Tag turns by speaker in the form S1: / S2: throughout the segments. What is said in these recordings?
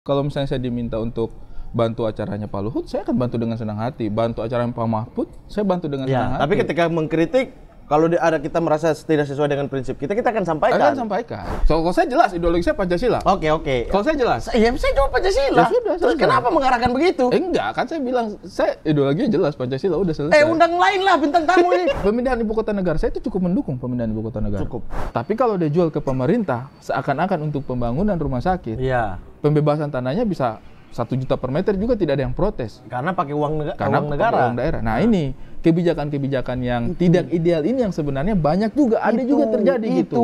S1: Kalau misalnya saya diminta untuk bantu acaranya Pak Luhut, saya akan bantu dengan senang hati. Bantu acara Pak Mahfud, saya bantu dengan ya, senang hati. Tapi ketika mengkritik, kalau ada kita merasa tidak sesuai dengan prinsip kita, kita akan sampaikan. Akan sampaikan. So, kalau saya jelas ideologi saya Pancasila. Oke okay, oke. Okay. Kalau saya jelas. ya saya cuma Pancasila. Ya, sudah, Terus selesai. kenapa mengarahkan begitu? Eh, enggak, kan saya bilang saya ideologinya jelas Pancasila udah selesai. Eh undang
S2: lain lah bintang tamu ini.
S1: pemindahan ibu kota negara saya itu cukup mendukung pemindahan ibu kota negara. Cukup. Tapi kalau dia jual ke pemerintah seakan-akan untuk pembangunan rumah sakit. Iya pembebasan tanahnya bisa satu juta per meter juga tidak ada yang protes karena pakai uang negara karena uang negara uang daerah nah, nah. ini kebijakan-kebijakan yang itu. tidak ideal ini yang sebenarnya banyak juga itu, ada juga terjadi itu. gitu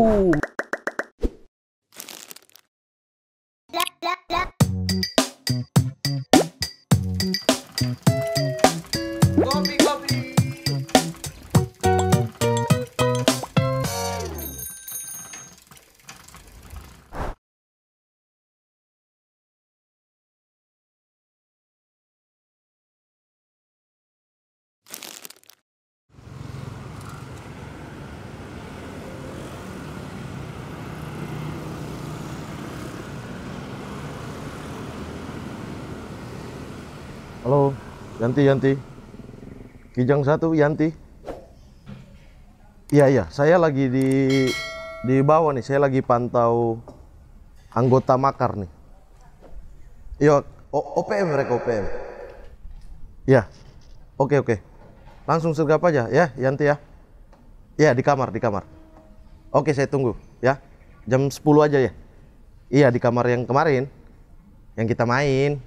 S1: itu.
S2: Yanti, Yanti. Kijang satu, Yanti. Iya, iya. Saya lagi di di bawah nih. Saya lagi pantau anggota makar nih. Iya, OPM mereka OPM. Ya. Oke, oke. Langsung sergap aja ya, Yanti ya. Ya, di kamar, di kamar. Oke, saya tunggu ya. Jam 10 aja ya. Iya, di kamar yang kemarin yang kita main.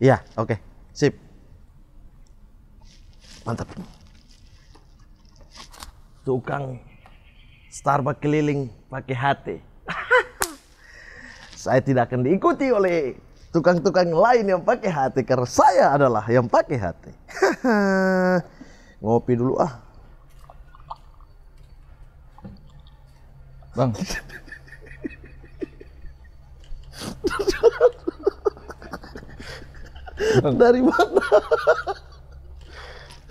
S2: Iya, oke. Sip mantap tukang Starbucks keliling pakai hati saya tidak akan diikuti oleh tukang-tukang lain yang pakai hati karena saya adalah yang pakai hati ngopi dulu ah Bang. Dari mana?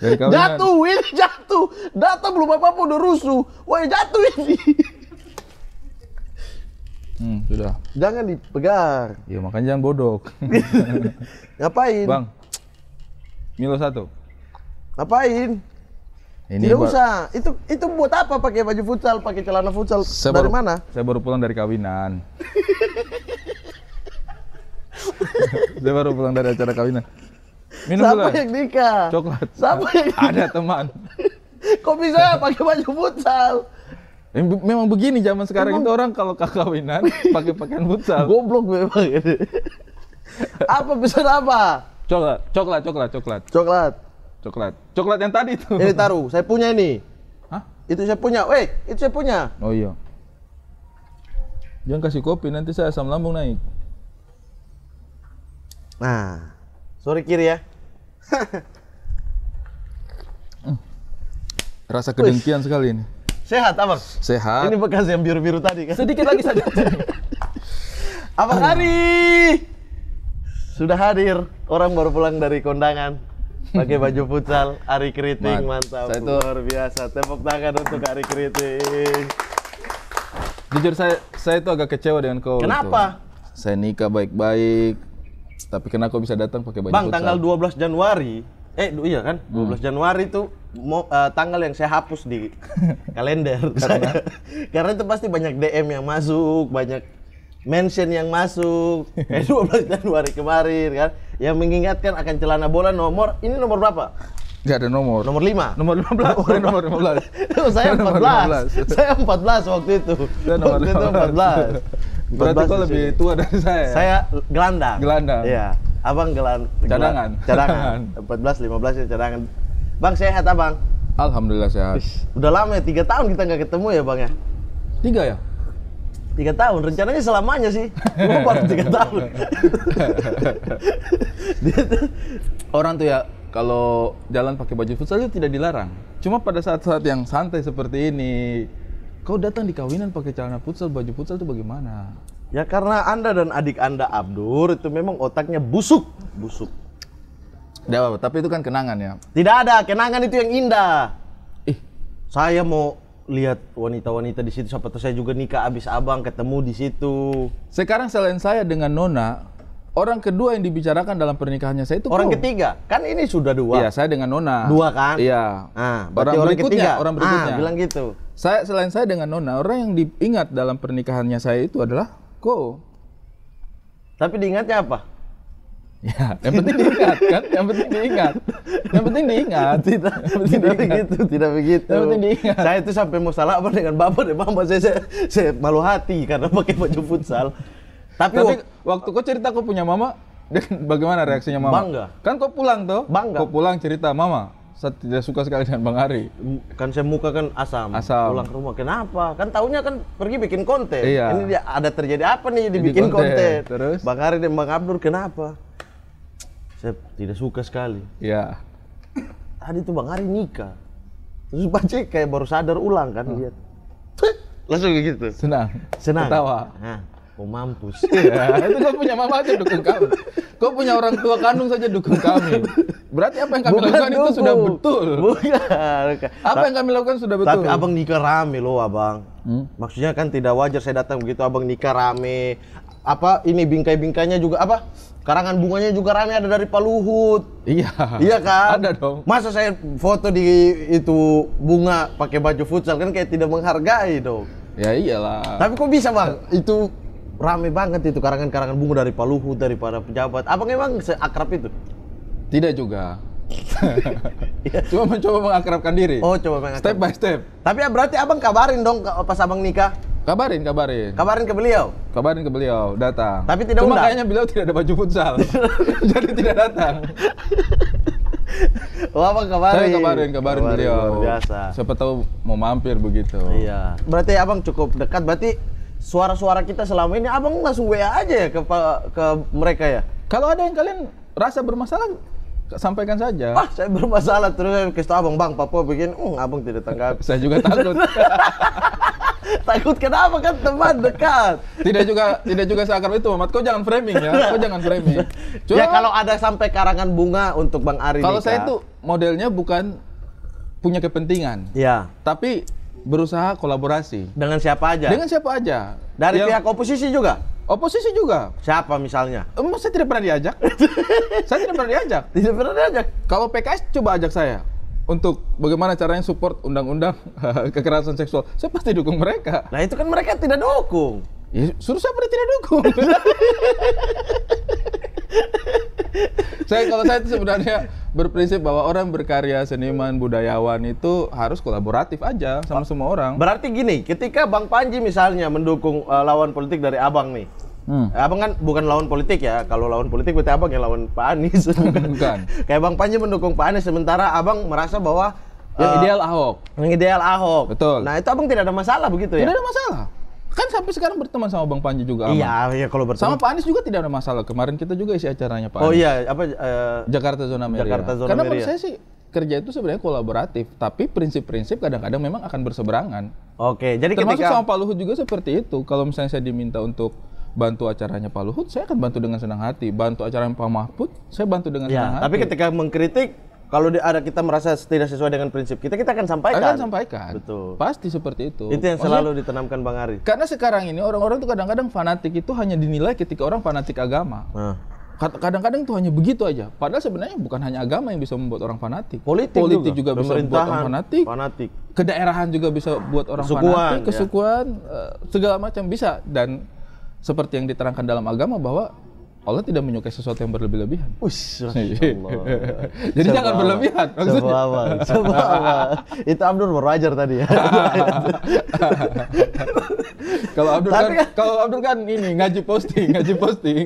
S1: Jatuh,
S2: ini jatuh. Data belum apa-apa udah rusuh. Wah, jatuh ini.
S1: Hmm, sudah. Jangan dipegang. Ya makanya jangan bodok. Ngapain? Bang. Milo satu.
S2: Ngapain?
S1: Ini Tidak usah.
S2: Itu itu buat apa pakai baju futsal, pakai celana
S1: futsal? Saya dari baru, mana? Saya baru pulang dari kawinan. saya baru pulang dari acara kawinan. Minum Siapa dulu. yang nikah? Coklat. Siapa yang Ada teman.
S2: Kok bisa ya pakai baju futsal?
S1: Memang begini zaman sekarang memang... itu orang kalau kakawinan pakai pakaian futsal. Goblok memang ini.
S2: apa pesan apa?
S1: Coklat, coklat, coklat, coklat. Coklat. Coklat. Coklat yang tadi tuh. Ini eh, taruh,
S2: saya punya ini. Hah? Itu saya punya. Weh, itu saya punya.
S1: Oh iya. Jangan kasih kopi, nanti saya asam lambung naik. Nah, sorry kiri ya. Rasa kedengkian sekali ini. Sehat, Abang? Sehat. Ini
S2: bekas yang biru-biru tadi kan? Sedikit lagi saja. Abang Ari! Sudah hadir. Orang baru pulang dari kondangan. Pakai baju futsal, Ari Keriting, mantap. Saya itu... Luar biasa. Tepuk tangan untuk Ari Keriting.
S1: Jujur saya saya itu agak kecewa dengan kau. Kenapa? Itu. Saya nikah baik-baik, tapi kenapa kau bisa datang pakai baju Bang, futsal? tanggal
S2: 12 Januari, eh iya kan? 12 hmm. Januari itu mau, uh, eh, tanggal yang saya hapus di kalender karena karena itu pasti banyak DM yang masuk, banyak mention yang masuk. Eh, 12 Januari kemarin kan yang mengingatkan akan celana bola nomor ini nomor berapa?
S1: Gak ada nomor. Nomor 5. Nomor 15. Oh, nomor 15. saya 14. Saya
S2: 14 waktu itu. Saya nomor waktu itu 14. Berarti kok lebih tua dari saya. Ya? Saya gelandang. Gelandang. Iya. Abang gelan cadangan. Cadangan. 14 15 ya cadangan. Bang sehat abang. Alhamdulillah sehat. Ish, udah lama ya, tiga tahun kita nggak ketemu ya bang ya. Tiga ya? Tiga tahun, rencananya selamanya sih.
S1: Gue baru tiga tahun. Orang tuh ya kalau jalan pakai baju futsal itu tidak dilarang. Cuma pada saat-saat yang santai seperti ini, kau datang di kawinan pakai celana futsal, baju futsal itu bagaimana? Ya karena Anda dan adik Anda Abdur itu memang otaknya busuk, busuk. Tidak apa, tapi itu kan kenangan ya. Tidak ada,
S2: kenangan itu yang indah. Ih, saya mau lihat wanita-wanita di situ siapa
S1: tahu saya juga nikah abis abang ketemu di situ. Sekarang selain saya dengan Nona, orang kedua yang dibicarakan dalam pernikahannya saya itu orang kau. ketiga kan ini sudah dua iya saya dengan Nona dua kan iya ah, orang, orang berikutnya ketiga. orang ah, berikutnya ah, bilang gitu saya selain saya dengan Nona orang yang diingat dalam pernikahannya saya itu adalah Ko tapi diingatnya apa Ya, yang penting diingat kan, yang penting diingat. Yang penting diingat.
S2: Tidak, yang penting tidak diingat. begitu, tidak begitu. Yang penting diingat. Saya itu sampai mau salah apa dengan Bapak deh, Bapak saya,
S1: saya, saya malu hati karena pakai baju futsal. Tapi, Tapi waktu kau cerita kau punya mama, kan bagaimana reaksinya mama? Bangga. Kan kau pulang tuh? Bangga. Kau pulang cerita mama. Saya tidak suka sekali dengan Bang Ari. Kan saya muka kan asam. Asam. Pulang ke
S2: rumah kenapa? Kan tahunya kan pergi bikin konten. Iya. Ini dia, ada terjadi apa nih dibikin konten. konten. Terus? Bang Ari dan Bang Abdur kenapa? Saya tidak suka sekali. Iya. Tadi tuh Bang Ari nikah. Terus baca kayak baru sadar ulang kan oh. lihat. Langsung gitu. Senang. Senang. Ketawa. Nah Kau oh, mampus. ya, itu kau
S1: punya mama aja dukung kamu. Kau punya orang tua kandung saja dukung kami. Berarti apa yang kami Bukan lakukan dukung. itu sudah
S2: betul. Bukan. Apa yang kami lakukan sudah betul. Tapi abang nikah rame loh abang. Hmm? Maksudnya kan tidak wajar saya datang begitu abang nikah rame. Apa ini bingkai-bingkainya juga apa? Karangan bunganya juga rame ada dari paluhut, Iya. Iya kan? Ada dong. Masa saya foto di itu bunga pakai baju futsal kan kayak tidak menghargai dong.
S1: Ya iyalah. Tapi
S2: kok bisa bang? Itu rame banget itu karangan-karangan bunga dari paluhu Luhut para pejabat. Apa memang seakrab itu? Tidak juga. Iya. cuma mencoba mengakrabkan diri. Oh, coba mengakrab. Step by step. Tapi eh, berarti abang kabarin dong pas abang nikah.
S1: Kabarin, kabarin. Kabarin ke beliau. Kabarin ke beliau, datang. Tapi tidak Cuma undang. kayaknya beliau tidak ada baju futsal. Jadi tidak datang. Oh, abang kabarin. Saya kabarin, kabarin, kabarin beliau. Luar biasa. Siapa tahu mau mampir begitu. Iya.
S2: Berarti abang cukup dekat, berarti suara-suara kita selama ini abang langsung WA aja ya ke ke mereka ya kalau ada yang kalian rasa bermasalah sampaikan saja. Ah, saya bermasalah terus saya abang, bang, papa bikin, oh, abang tidak tanggap. saya juga takut.
S1: takut kenapa kan teman dekat. tidak juga tidak juga seakrab itu, Muhammad. Kau jangan framing ya. Kau jangan framing. Ya, Cuma, ya kalau ada sampai karangan bunga untuk Bang Ari. Kalau saya itu modelnya bukan punya kepentingan. Ya. Tapi berusaha kolaborasi. Dengan siapa aja? Dengan siapa aja. Dari yang... pihak oposisi juga? Oposisi juga. Siapa misalnya? Emang eh, saya tidak pernah diajak. saya tidak pernah diajak. Tidak pernah diajak. Kalau PKS coba ajak saya untuk bagaimana caranya support undang-undang kekerasan seksual, saya pasti dukung mereka. Nah itu kan mereka tidak dukung. Ya, suruh siapa pada tidak dukung? saya kalau saya sebenarnya berprinsip bahwa orang berkarya seniman budayawan itu harus kolaboratif aja sama semua orang. Berarti gini, ketika Bang Panji misalnya mendukung uh, lawan politik dari Abang nih, Hmm. Abang kan bukan lawan politik ya.
S2: Kalau lawan politik berarti Abang yang lawan Pak Anies. bukan. bukan. Kayak Bang Panji mendukung Pak Anies sementara Abang
S1: merasa bahwa yang eh, ideal Ahok. Yang ideal Ahok. Betul. Nah, itu Abang tidak ada masalah begitu ya? Tidak ada masalah. Kan sampai sekarang berteman sama Bang Panji juga Iya, iya kalau berteman. Sama Pak Anies juga tidak ada masalah. Kemarin kita juga isi acaranya Pak oh Anies. Oh iya,
S2: apa uh,
S1: Jakarta Zona merah Jakarta Zona Karena menurut saya sih kerja itu sebenarnya kolaboratif, tapi prinsip-prinsip kadang-kadang memang akan berseberangan. Oke, jadi termasuk ketika... sama Pak Luhut juga seperti itu. Kalau misalnya saya diminta untuk bantu acaranya Pak Luhut, saya akan bantu dengan senang hati. Bantu acaranya Pak Mahfud, saya bantu dengan ya, senang tapi hati. Tapi ketika mengkritik kalau ada kita merasa tidak sesuai dengan prinsip kita, kita akan sampaikan. Akan
S2: sampaikan. Betul.
S1: Pasti seperti itu. Itu yang Maksudnya, selalu ditanamkan Bang Ari. Karena sekarang ini orang-orang tuh kadang-kadang fanatik itu hanya dinilai ketika orang fanatik agama. Nah. Kadang-kadang itu hanya begitu aja. Padahal sebenarnya bukan hanya agama yang bisa membuat orang fanatik. Politik, Politik juga, juga bisa membuat orang fanatik. Fanatik. Kedaerahan juga bisa buat orang kesukuan, fanatik. Ya. Kesukuan, ya. segala macam bisa. Dan seperti yang diterangkan dalam agama bahwa Allah tidak menyukai sesuatu yang berlebih-lebihan. Iya. Jadi jangan berlebihan. Coba
S2: Itu Abdul berajar tadi ya.
S1: kalau Abdur kan-, kan, kalau Abdul kan ini ngaji posting, ngaji posting.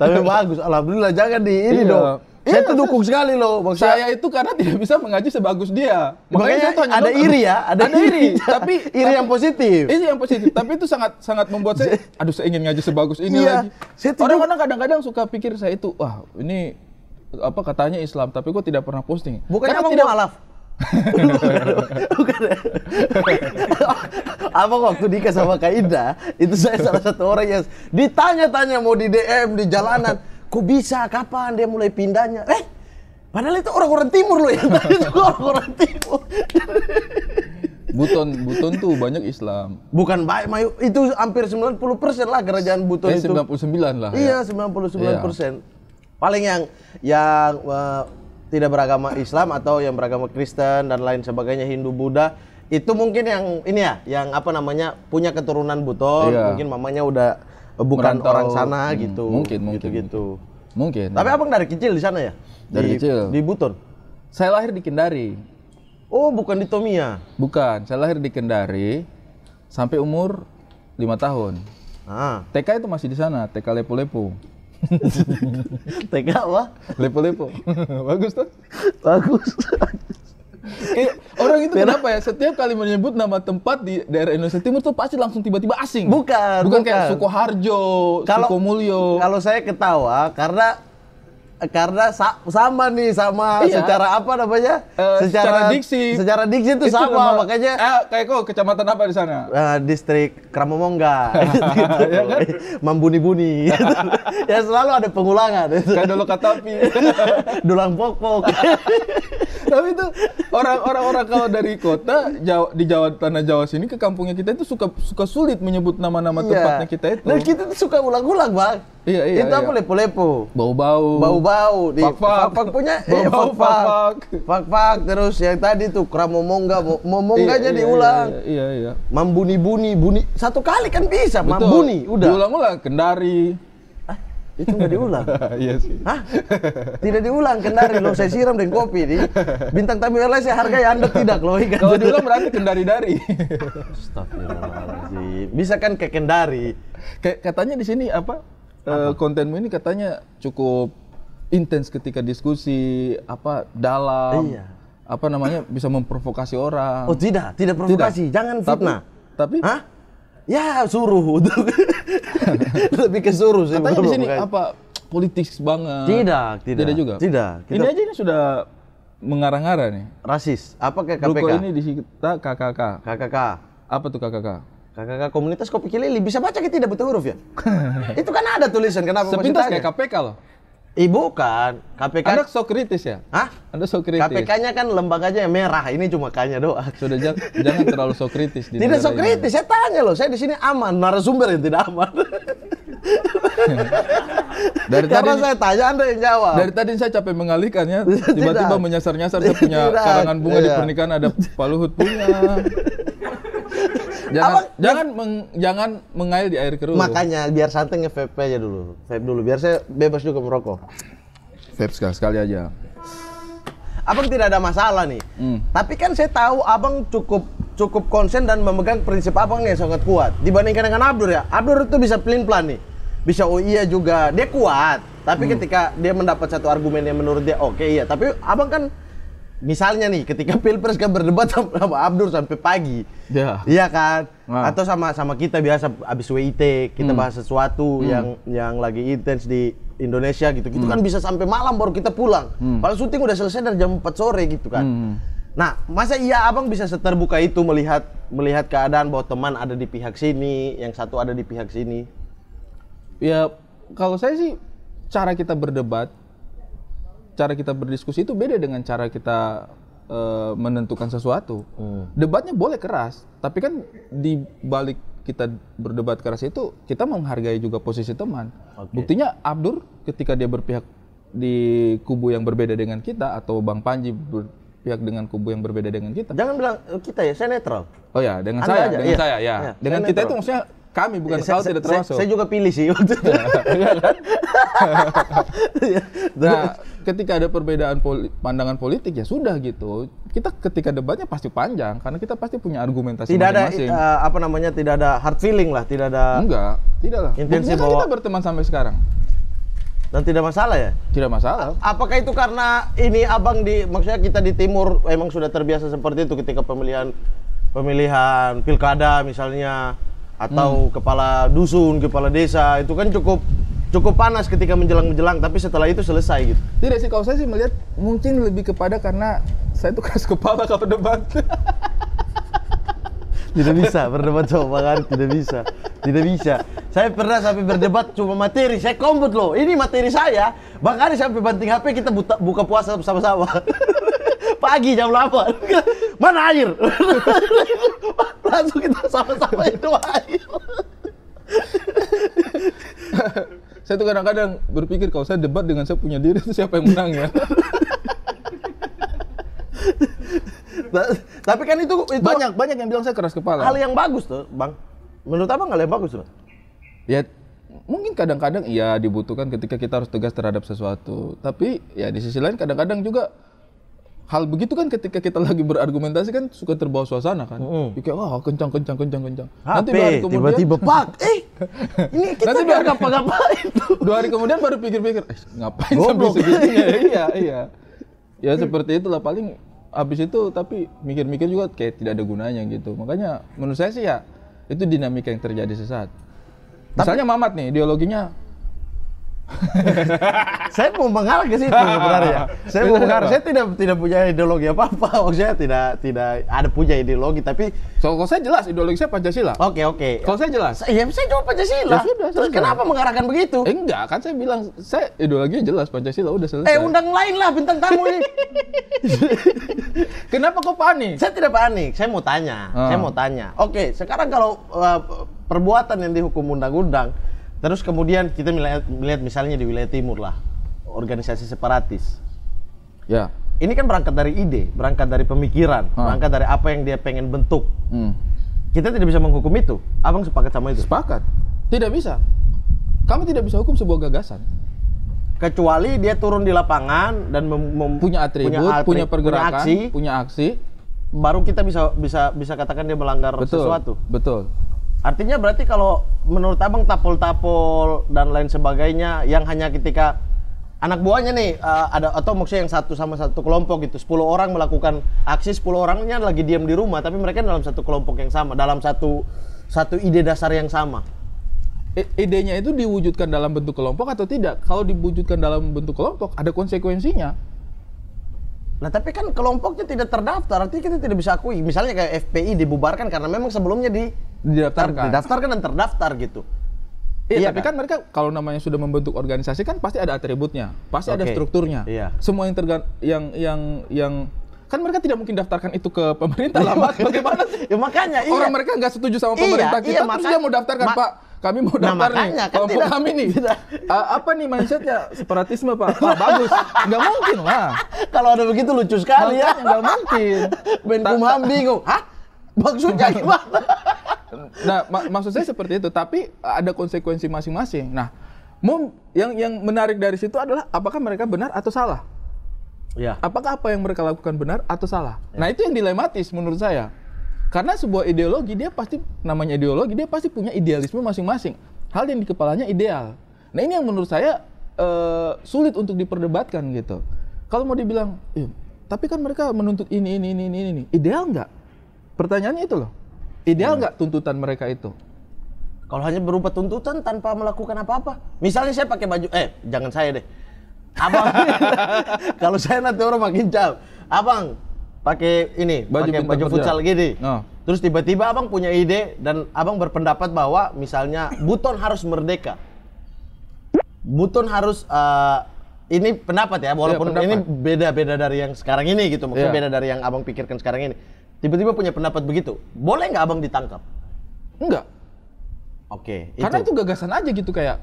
S1: Tapi bagus, alhamdulillah jangan di ini iya. dong saya itu dukung sekali loh. Bang saya itu karena tidak bisa mengaji sebagus dia. Makanya, Makanya ada iri ya, ada, ada iri. tapi iri yang positif. Iri yang positif. tapi itu sangat sangat membuat saya, aduh saya ingin ngaji sebagus ini iya, lagi. Orang-orang kadang-kadang suka pikir saya itu, wah ini apa katanya Islam, tapi kok tidak pernah posting. Bukannya karena tidak... mualaf? Bukan. Apa waktu
S2: nikah sama Kak Ida, itu saya salah satu orang yang ditanya-tanya mau di DM di jalanan kok bisa kapan dia mulai pindahnya eh padahal itu orang-orang timur loh yang tadi itu orang-orang timur
S1: Buton Buton tuh banyak Islam. Bukan baik Mayu,
S2: itu hampir 90%
S1: lah kerajaan Buton eh, 99 itu. 99 lah. Iya,
S2: ya. 99%. Iya. Paling yang yang uh, tidak beragama Islam atau yang beragama Kristen dan lain sebagainya Hindu Buddha itu mungkin yang ini ya, yang apa namanya punya keturunan Buton, iya. mungkin mamanya udah Oh, bukan merantau. orang sana hmm, gitu. mungkin, mungkin. Gitu,
S1: gitu. Mungkin. Tapi nah. abang dari kecil di sana ya? Dari di, kecil. Di Buton. Saya lahir di Kendari. Oh, bukan di Tomia. Bukan, saya lahir di Kendari sampai umur lima tahun. Ah. TK itu masih di sana, TK Lepo-Lepo. TK apa? Lepo-Lepo. Bagus tuh. Bagus. Kayak orang itu kenapa ya? Setiap kali menyebut nama tempat di daerah Indonesia Timur tuh pasti langsung tiba-tiba asing. Bukan. Bukan, bukan. kayak Sukoharjo, Sukomulyo. Kalau saya ketawa
S2: karena karena sa sama nih sama iya. secara apa namanya? Uh, secara, secara diksi.
S1: Secara diksi itu, itu sama, nama, makanya eh, kayak kok kecamatan apa di sana?
S2: Uh, distrik Kramomongga gitu. ya kan? Mambuni-buni
S1: ya selalu ada
S2: pengulangan. Kayak dulu katapi.
S1: Dulang pokok. Tapi itu orang-orang orang kalau dari kota Jawa, di Jawa tanah Jawa sini ke kampungnya kita itu suka suka sulit menyebut nama-nama iya. tempatnya kita itu. Dan kita
S2: tuh suka ulang-ulang, Bang.
S1: Iya iya. Itu iya. aku lepo-lepo. Bau-bau. Bau-bau di fak-fak punya eh, bau -bau, fak-fak. Fak-fak terus
S2: yang tadi tuh kramomongga momongga iya, jadi iya, ulang. Iya
S1: iya. iya. Mambuni-buni buni
S2: satu kali kan bisa Betul. mambuni udah.
S1: Diulang-ulang kendari. Ah, itu nggak diulang. iya sih. Hah? Tidak
S2: diulang kendari loh saya
S1: siram dengan kopi nih. Bintang tamu airline saya hargai Anda tidak loh. Kalau diulang berarti kendari-dari. Astagfirullahaladzim. Bisa kan ke kendari. Katanya di sini apa? uh, kontenmu ini katanya cukup intens ketika diskusi apa dalam iya. apa namanya bisa memprovokasi orang. Oh tidak, tidak provokasi, tidak. jangan fitnah. Tapi, tapi Hah? Ya suruh untuk lebih ke suruh sih. Katanya di sini apa politik banget. Tidak, tidak. Tidak juga. Tidak. Kita... Ini aja ini sudah mengarang-arang nih. Rasis. Apa kayak KPK? Ruko ini di kita KKK. KKK. Apa tuh KKK?
S2: Kakak-kakak komunitas kopi kili bisa baca kita tidak butuh huruf ya? itu kan ada tulisan kenapa Sepintas kayak KPK loh. ibu kan KPK. Anda sok kritis ya? Hah? Anda sok kritis. KPK-nya kan lembaganya yang merah, ini cuma kanya doa. doang. Sudah jangan, jangan terlalu sok kritis. Di tidak sok kritis, saya tanya loh, saya di sini aman, narasumber yang tidak aman.
S1: dari Karena tadi, saya
S2: tanya Anda yang jawab. Dari
S1: tadi saya capek mengalihkannya, tiba-tiba menyasar-nyasar saya punya karangan bunga iya. di pernikahan ada Pak Luhut punya. jangan apa? jangan
S2: meng, jangan mengail di air keruh. Makanya biar santai nge-vape aja dulu. Vape dulu biar saya bebas juga merokok.
S1: Vape sekali-sekali aja.
S2: Abang tidak ada masalah nih. Hmm. Tapi kan saya tahu Abang cukup cukup konsen dan memegang prinsip Abang yang sangat kuat dibandingkan dengan Abdur ya. Abdur itu bisa pelin plan nih. Bisa oh iya juga. Dia kuat. Tapi hmm. ketika dia mendapat satu argumen yang menurut dia oke okay, iya, tapi Abang kan misalnya nih ketika pilpres kan berdebat sama Abdur sampai pagi ya iya kan nah. atau sama sama kita biasa abis WIT kita hmm. bahas sesuatu hmm. yang yang lagi intens di Indonesia gitu gitu kan hmm. kan bisa sampai malam baru kita pulang hmm. padahal syuting udah selesai dari jam 4 sore gitu kan hmm. nah masa iya abang bisa seterbuka itu melihat melihat keadaan bahwa teman ada di pihak
S1: sini yang satu ada di pihak sini ya kalau saya sih cara kita berdebat cara kita berdiskusi itu beda dengan cara kita uh, menentukan sesuatu. Hmm. Debatnya boleh keras, tapi kan di balik kita berdebat keras itu kita menghargai juga posisi teman. Okay. Buktinya Abdur ketika dia berpihak di kubu yang berbeda dengan kita atau Bang Panji berpihak dengan kubu yang berbeda dengan kita. Jangan bilang eh, kita ya, saya netral. Oh ya, dengan Anda saya, aja. dengan iya. saya ya. Iya. dengan kita netral. itu maksudnya kami bukan ya, saya, tidak termasuk. Saya, saya juga pilih sih waktu itu. Iya kan? Iya kan? Iya. nah, ketika ada perbedaan poli, pandangan politik ya sudah gitu. Kita ketika debatnya pasti panjang karena kita pasti punya argumentasi Tidak masing-masing. ada uh, eh, apa namanya? Tidak ada
S2: hard feeling lah, tidak ada Enggak,
S1: tidak lah. Intensi bahwa... kita
S2: berteman sampai sekarang. Dan tidak masalah ya? Tidak masalah. A apakah itu karena ini abang di maksudnya kita di timur emang sudah terbiasa seperti itu ketika pemilihan pemilihan pilkada misalnya atau hmm. kepala dusun, kepala desa itu kan cukup cukup panas ketika menjelang-menjelang tapi setelah itu selesai gitu.
S1: Tidak sih kalau saya sih melihat mungkin lebih kepada karena saya tuh keras kepala kalau debat
S2: tidak bisa berdebat sama Bang Arif, tidak bisa. Tidak bisa. Saya pernah sampai berdebat cuma materi, saya kombut loh. Ini materi saya. Bang Arif sampai banting HP kita buta, buka puasa sama-sama. Pagi jam 8. Mana air? Langsung kita sama-sama itu
S1: air saya tuh kadang-kadang berpikir kalau saya debat dengan saya punya diri itu siapa yang menang ya tapi kan itu, itu banyak banyak yang bilang saya keras kepala hal yang bagus tuh bang
S2: menurut abang hal yang bagus tuh
S1: ya mungkin kadang-kadang iya dibutuhkan ketika kita harus tegas terhadap sesuatu tapi ya di sisi lain kadang-kadang juga hal begitu kan ketika kita lagi berargumentasi kan suka terbawa suasana kan. Mm. Kayak wah oh, kencang kencang kencang kencang. HP, nanti dua hari kemudian tiba-tiba pak,
S2: eh ini kita nanti biar hari ngapa
S1: itu, Dua hari kemudian baru pikir-pikir, eh, ngapain Goblok. sampai segitunya? iya, iya. Ya seperti itulah paling habis itu tapi mikir-mikir juga kayak tidak ada gunanya gitu. Makanya menurut saya sih ya itu dinamika yang terjadi sesaat. Misalnya tapi, Mamat nih ideologinya saya mau mengarah ke situ sebenarnya. Saya mau mengarah. Saya tidak tidak punya ideologi apa apa.
S2: Maksudnya tidak tidak ada punya ideologi. Tapi so, kalau saya jelas ideologi saya Pancasila. Oke okay, oke. Okay.
S1: Kalau saya jelas. Ya saya cuma Pancasila. Ya, sudah, Terus sudah. kenapa mengarahkan begitu? Eh, enggak kan saya bilang saya ideologi jelas Pancasila udah selesai. Eh undang
S2: lain lah bintang tamu ini. kenapa kok panik? Saya tidak panik. Saya mau tanya. Hmm. Saya ah. mau tanya. Oke okay, sekarang kalau uh, perbuatan yang dihukum undang-undang Terus kemudian kita melihat, melihat misalnya di wilayah timur lah, organisasi separatis. Ya. Ini kan berangkat dari ide, berangkat dari pemikiran, ha. Ah. berangkat dari apa yang dia pengen bentuk. Hmm. Kita tidak bisa menghukum itu. Abang sepakat sama itu? Sepakat. Tidak bisa. Kamu tidak bisa hukum sebuah gagasan. Kecuali dia turun di lapangan dan mem- mem- punya atribut, punya, atri- punya pergerakan, punya aksi, punya aksi, baru kita bisa bisa bisa katakan dia melanggar betul, sesuatu. Betul. Artinya berarti kalau menurut abang tapol-tapol dan lain sebagainya yang hanya ketika anak buahnya nih uh, ada atau maksudnya yang satu sama satu kelompok gitu 10 orang melakukan aksi 10 orangnya lagi diam di rumah tapi mereka dalam satu kelompok yang sama dalam satu satu ide
S1: dasar yang sama I idenya itu diwujudkan dalam bentuk kelompok atau tidak kalau diwujudkan dalam bentuk kelompok ada konsekuensinya Nah tapi kan kelompoknya tidak
S2: terdaftar, artinya kita tidak bisa akui. Misalnya kayak FPI dibubarkan karena memang sebelumnya di didaftarkan. Kan
S1: didaftarkan dan terdaftar gitu. Iya, iya tapi kan? kan mereka kalau namanya sudah membentuk organisasi kan pasti ada atributnya, pasti okay. ada strukturnya. Iya. Semua yang tergan yang yang yang kan mereka tidak mungkin daftarkan itu ke pemerintah lah iya, bagaimana sih ya, makanya iya. orang mereka nggak setuju sama iya, pemerintah iya, kita iya, terus dia mau daftarkan pak kami mau nah, daftar nah, makanya, nih kan kelompok tidak, kami nih tidak. apa nih mindsetnya separatisme pak Pak bagus nggak mungkin lah kalau ada begitu lucu sekali ya. makanya, ya nggak mungkin Menkumham bingung hah maksudnya gimana Nah, mak maksud saya seperti itu, tapi ada konsekuensi masing-masing. Nah, mom yang yang menarik dari situ adalah apakah mereka benar atau salah? Ya. Apakah apa yang mereka lakukan benar atau salah? Ya. Nah, itu yang dilematis menurut saya. Karena sebuah ideologi dia pasti namanya ideologi, dia pasti punya idealisme masing-masing. Hal yang di kepalanya ideal. Nah, ini yang menurut saya uh, sulit untuk diperdebatkan gitu. Kalau mau dibilang, iya, tapi kan mereka menuntut ini ini ini ini ini. Ideal nggak? Pertanyaannya itu loh. Ideal hmm. nggak tuntutan mereka itu?
S2: Kalau hanya berupa tuntutan tanpa melakukan apa-apa. Misalnya saya pakai baju, eh jangan saya deh. Abang, kalau saya nanti orang makin jauh. Abang, pakai ini, baju, pakai baju futsal gini. Oh. Terus tiba-tiba abang punya ide dan abang berpendapat bahwa misalnya Buton harus merdeka. Buton harus uh, ini pendapat ya, walaupun ya, pendapat. ini beda-beda dari yang sekarang ini gitu. Maksudnya ya. beda dari yang abang pikirkan sekarang ini tiba-tiba punya pendapat begitu, boleh nggak abang ditangkap? Enggak.
S1: Oke. Okay, Karena itu. itu gagasan aja gitu kayak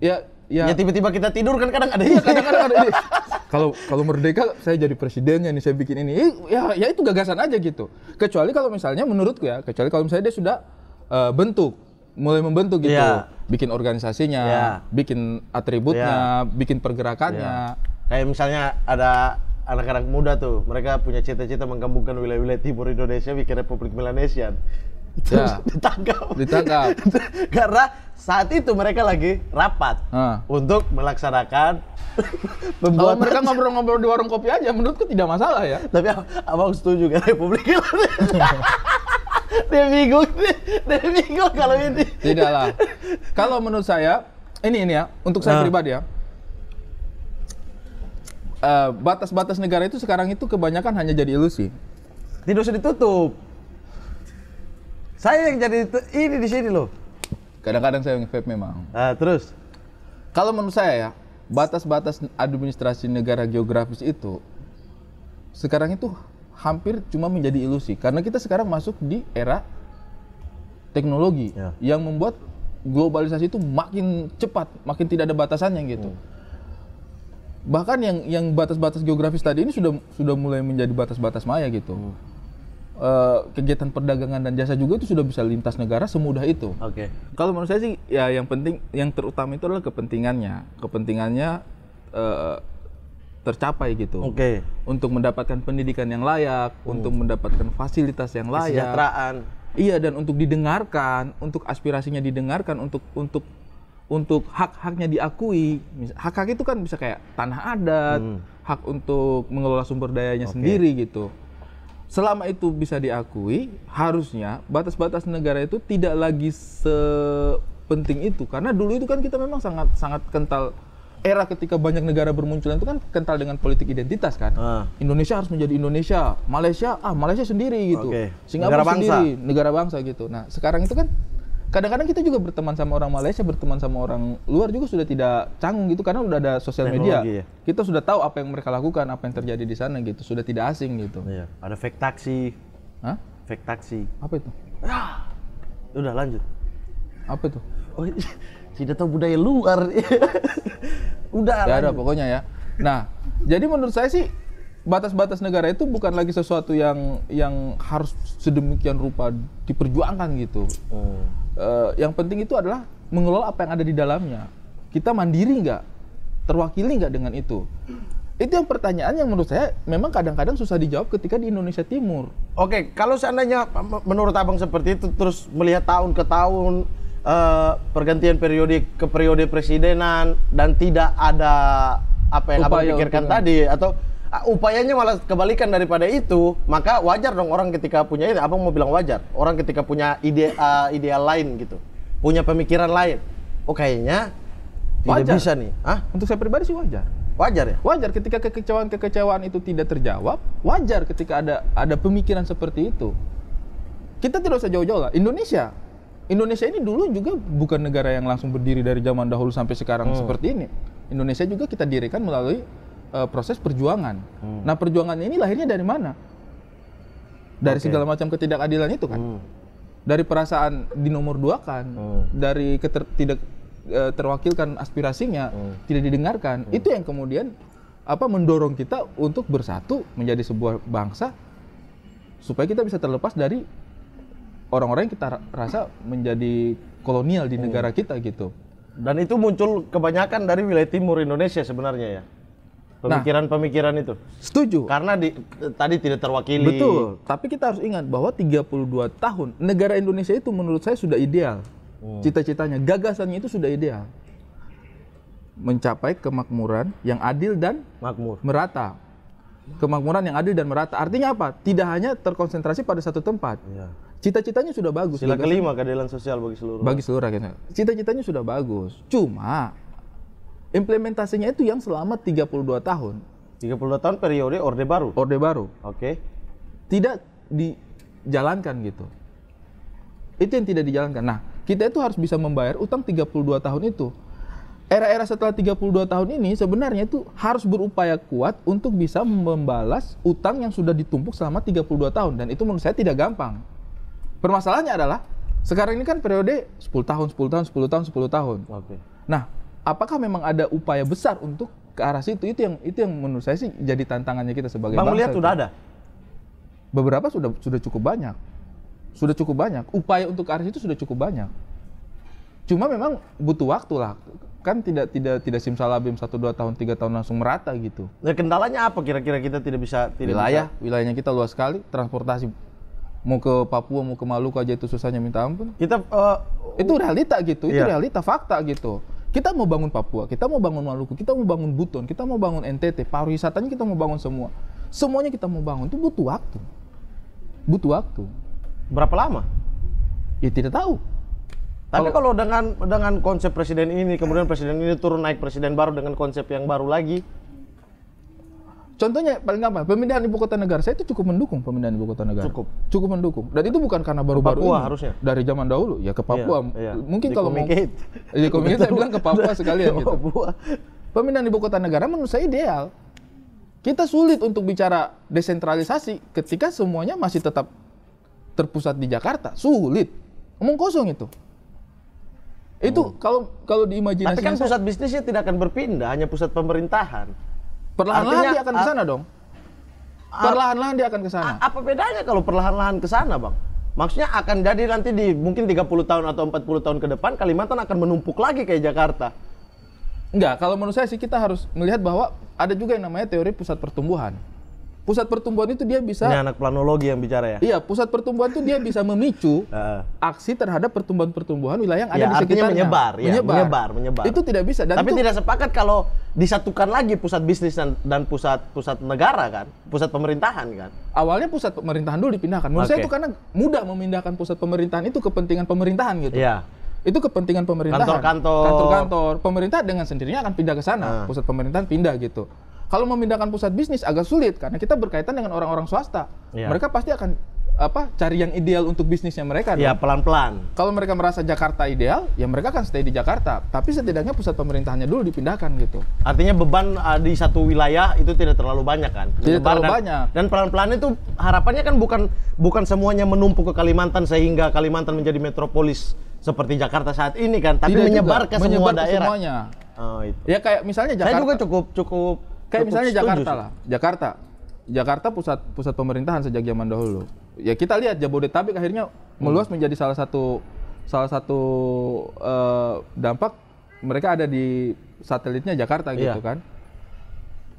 S1: ya ya. Ya tiba-tiba kita tidur kan kadang ada. ya kadang-kadang Kalau kalau merdeka saya jadi presidennya nih saya bikin ini. Ya ya itu gagasan aja gitu. Kecuali kalau misalnya menurutku ya, kecuali kalau misalnya dia sudah uh, bentuk mulai membentuk gitu, yeah. bikin organisasinya, yeah. bikin atributnya, yeah. bikin pergerakannya.
S2: Yeah. Kayak misalnya ada anak-anak muda tuh mereka punya cita-cita menggabungkan wilayah-wilayah timur Indonesia bikin Republik Melanesia ya. ditangkap. Ditangkap. Karena saat itu mereka lagi rapat ha. untuk melaksanakan Kalau mereka ngobrol-ngobrol di warung kopi aja, menurutku tidak masalah ya. Tapi
S1: abang setuju kan Republik Melanesia dia bingung, dia, bingung kalau ini. Tidaklah. Kalau menurut saya, ini ini ya, untuk saya nah. pribadi ya Eh, batas-batas uh, negara itu sekarang itu kebanyakan hanya jadi ilusi. Tidak usah ditutup. Saya yang jadi ini di sini loh. Kadang-kadang saya yang vape memang. Uh, terus kalau menurut saya ya, batas-batas administrasi negara geografis itu sekarang itu hampir cuma menjadi ilusi karena kita sekarang masuk di era teknologi yeah. yang membuat globalisasi itu makin cepat, makin tidak ada batasannya gitu. Hmm bahkan yang yang batas-batas geografis tadi ini sudah sudah mulai menjadi batas-batas maya gitu. Hmm. Uh, kegiatan perdagangan dan jasa juga itu sudah bisa lintas negara semudah itu. Oke. Okay. Kalau menurut saya sih ya yang penting yang terutama itu adalah kepentingannya. Kepentingannya uh, tercapai gitu. Oke. Okay. Untuk mendapatkan pendidikan yang layak, hmm. untuk mendapatkan fasilitas yang layak. Kesejahteraan. Iya dan untuk didengarkan, untuk aspirasinya didengarkan, untuk untuk untuk hak-haknya diakui. Hak-hak itu kan bisa kayak tanah adat, hmm. hak untuk mengelola sumber dayanya okay. sendiri gitu. Selama itu bisa diakui, harusnya batas-batas negara itu tidak lagi sepenting itu karena dulu itu kan kita memang sangat sangat kental era ketika banyak negara bermunculan itu kan kental dengan politik identitas kan. Uh. Indonesia harus menjadi Indonesia, Malaysia ah Malaysia sendiri gitu. Okay. Singapura negara sendiri, negara bangsa gitu. Nah, sekarang itu kan kadang-kadang kita juga berteman sama orang Malaysia, berteman sama orang luar juga sudah tidak canggung gitu karena udah ada sosial media. Ya. Kita sudah tahu apa yang mereka lakukan, apa yang terjadi di sana gitu, sudah tidak asing gitu. Iya. Ada fake taksi. Hah? Fake taksi. Apa itu? Ah. Udah lanjut. Apa itu? Oh, iya. tidak tahu budaya luar. udah. Tidak ada pokoknya ya. Nah, jadi menurut saya sih batas-batas negara itu bukan lagi sesuatu yang yang harus sedemikian rupa diperjuangkan gitu. Hmm. Eh, yang penting itu adalah mengelola apa yang ada di dalamnya. Kita mandiri nggak? Terwakili nggak dengan itu? Itu yang pertanyaan yang menurut saya memang kadang-kadang susah dijawab ketika di Indonesia Timur. Oke, kalau seandainya menurut abang seperti itu terus melihat tahun ke
S2: tahun uh, pergantian periode ke periode presidenan dan tidak ada apa yang Upaya abang pikirkan tadi atau Ah, upayanya malah kebalikan daripada itu, maka wajar dong orang ketika punya itu, abang mau bilang wajar, orang ketika punya ide uh, ah, ideal
S1: lain gitu, punya pemikiran lain, oh kayaknya wajar. tidak bisa nih, ah? Untuk saya pribadi sih wajar. Wajar ya? Wajar ketika kekecewaan-kekecewaan itu tidak terjawab, wajar ketika ada ada pemikiran seperti itu. Kita tidak usah jauh-jauh lah. Indonesia, Indonesia ini dulu juga bukan negara yang langsung berdiri dari zaman dahulu sampai sekarang hmm. seperti ini. Indonesia juga kita dirikan melalui uh, proses perjuangan. Hmm. Nah, perjuangan ini lahirnya dari mana? Dari okay. segala macam ketidakadilan itu kan. Hmm. Dari perasaan di nomor dua kan, hmm. dari keter, tidak uh, terwakilkan aspirasinya, hmm. tidak didengarkan. Hmm. Itu yang kemudian apa mendorong kita untuk bersatu menjadi sebuah bangsa supaya kita bisa terlepas dari orang-orang yang kita rasa menjadi kolonial di hmm. negara kita gitu. Dan itu muncul kebanyakan dari wilayah timur
S2: Indonesia sebenarnya ya. Nah. Pemikiran-pemikiran nah, itu. Setuju. Karena di, tadi tidak terwakili. Betul.
S1: Tapi kita harus ingat bahwa 32 tahun negara Indonesia itu menurut saya sudah ideal. Hmm. Cita-citanya, gagasannya itu sudah ideal. Mencapai kemakmuran yang adil dan makmur. Merata. Kemakmuran yang adil dan merata. Artinya apa? Tidak hanya terkonsentrasi pada satu tempat. Ya. Cita-citanya sudah bagus. Sila kelima
S2: keadilan sosial
S1: bagi seluruh. Bagi seluruh rakyat. Cita-citanya sudah bagus. Cuma Implementasinya itu yang selama 32 tahun. 32 tahun periode Orde Baru. Orde Baru. Oke. Okay. Tidak dijalankan gitu. Itu yang tidak dijalankan. Nah, kita itu harus bisa membayar utang 32 tahun itu. Era-era setelah 32 tahun ini sebenarnya itu harus berupaya kuat untuk bisa membalas utang yang sudah ditumpuk selama 32 tahun dan itu menurut saya tidak gampang. Permasalahannya adalah sekarang ini kan periode 10 tahun, 10 tahun, 10 tahun, 10 tahun. Oke. Okay. Nah, apakah memang ada upaya besar untuk ke arah situ itu yang itu yang menurut saya sih jadi tantangannya kita sebagai Bang bangsa. sudah ada. Beberapa sudah sudah cukup banyak. Sudah cukup banyak. Upaya untuk ke arah situ sudah cukup banyak. Cuma memang butuh waktu lah. Kan tidak tidak tidak simsalabim satu dua tahun tiga tahun langsung merata gitu. Nah, kendalanya apa kira-kira kita tidak bisa tidak wilayah bisa. wilayahnya kita luas sekali, transportasi mau ke Papua mau ke Maluku aja itu susahnya minta ampun. Kita uh, itu realita gitu, iya. itu realita fakta gitu kita mau bangun Papua, kita mau bangun Maluku, kita mau bangun Buton, kita mau bangun NTT, pariwisatanya kita mau bangun semua. Semuanya kita mau bangun itu butuh waktu. Butuh waktu. Berapa lama? Ya tidak tahu.
S2: Tapi kalau, kalau dengan dengan konsep presiden ini kemudian presiden ini turun naik presiden baru dengan konsep yang baru lagi,
S1: Contohnya paling gampang, pemindahan ibu kota negara. Saya itu cukup mendukung pemindahan ibu kota negara. Cukup. Cukup mendukung. Dan itu bukan karena baru-baru ini. harusnya. Dari zaman dahulu ya ke iya, Papua. Iya, iya. Mungkin di kalau mau di komite saya bilang ke Papua sekalian gitu. Papua. Pemindahan ibu kota negara menurut saya ideal. Kita sulit untuk bicara desentralisasi ketika semuanya masih tetap terpusat di Jakarta. Sulit. Omong kosong itu. Itu hmm. kalau kalau di imajinasi Tapi kan pusat bisnisnya tidak akan berpindah, hanya
S2: pusat pemerintahan. Perlahan-lahan dia akan ke sana dong. Perlahan-lahan dia akan ke sana. Apa bedanya kalau perlahan-lahan ke sana, Bang? Maksudnya akan jadi nanti di mungkin 30 tahun
S1: atau 40 tahun ke depan Kalimantan akan menumpuk lagi kayak Jakarta. Enggak, kalau menurut saya sih kita harus melihat bahwa ada juga yang namanya teori pusat pertumbuhan pusat pertumbuhan itu dia bisa Ini
S2: anak planologi yang bicara ya. Iya,
S1: pusat pertumbuhan itu dia bisa memicu aksi terhadap pertumbuhan-pertumbuhan wilayah yang ada iya, di sekitarnya. Menyebar, ya, menyebar, menyebar, menyebar. Itu tidak bisa dan Tapi itu, tidak sepakat kalau disatukan lagi pusat bisnis dan, dan pusat pusat negara kan, pusat pemerintahan kan. Awalnya pusat pemerintahan dulu dipindahkan. Menurut okay. saya itu karena mudah memindahkan pusat pemerintahan itu kepentingan pemerintahan gitu. ya itu kepentingan pemerintahan. Kantor-kantor. Kantor-kantor. Pemerintah dengan sendirinya akan pindah ke sana. Hmm. Pusat pemerintahan pindah gitu. Kalau memindahkan pusat bisnis agak sulit karena kita berkaitan dengan orang-orang swasta. Yeah. Mereka pasti akan apa cari yang ideal untuk bisnisnya mereka ya pelan-pelan kalau mereka merasa Jakarta ideal ya mereka akan stay di Jakarta tapi setidaknya pusat pemerintahannya dulu dipindahkan gitu
S2: artinya beban uh, di satu wilayah itu tidak terlalu banyak kan tidak terlalu dan, banyak
S1: dan pelan-pelan itu
S2: harapannya kan bukan bukan semuanya menumpuk ke Kalimantan sehingga Kalimantan menjadi metropolis
S1: seperti Jakarta saat ini kan tapi tidak menyebar juga. ke menyebar semua ke semuanya. Oh, itu. ya kayak misalnya Jakarta saya juga cukup cukup Kayak misalnya Jakarta lah. Jakarta. Jakarta pusat pusat pemerintahan sejak zaman dahulu. Ya kita lihat Jabodetabek akhirnya meluas hmm. menjadi salah satu salah satu uh, dampak mereka ada di satelitnya Jakarta iya. gitu kan.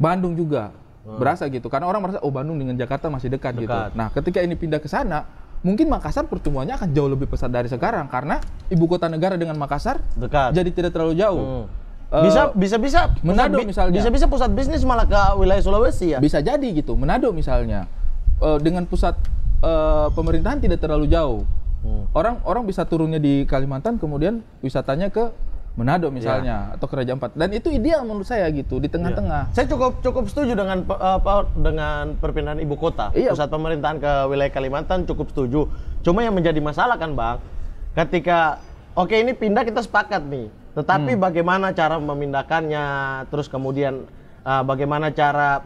S1: Bandung juga hmm. berasa gitu karena orang merasa oh Bandung dengan Jakarta masih dekat, gitu. dekat. gitu. Nah, ketika ini pindah ke sana, mungkin Makassar pertumbuhannya akan jauh lebih pesat dari sekarang karena ibu kota negara dengan Makassar dekat. jadi tidak terlalu jauh. Hmm Eh, bisa bisa bisa Manado misalnya bisa bisa pusat bisnis malah ke wilayah Sulawesi ya bisa jadi gitu Manado misalnya uh, dengan pusat uh, pemerintahan tidak terlalu jauh hmm. orang orang bisa turunnya di Kalimantan kemudian wisatanya ke Manado misalnya ya. atau Kerajaan Empat dan itu ideal menurut saya gitu di tengah-tengah. Ya. Saya cukup
S2: cukup setuju dengan uh, dengan perpindahan ibu kota iya. pusat pemerintahan ke wilayah Kalimantan cukup setuju. Cuma yang menjadi masalah kan bang, ketika oke ini pindah kita sepakat nih, tetapi hmm. bagaimana cara memindahkannya, terus kemudian uh, bagaimana cara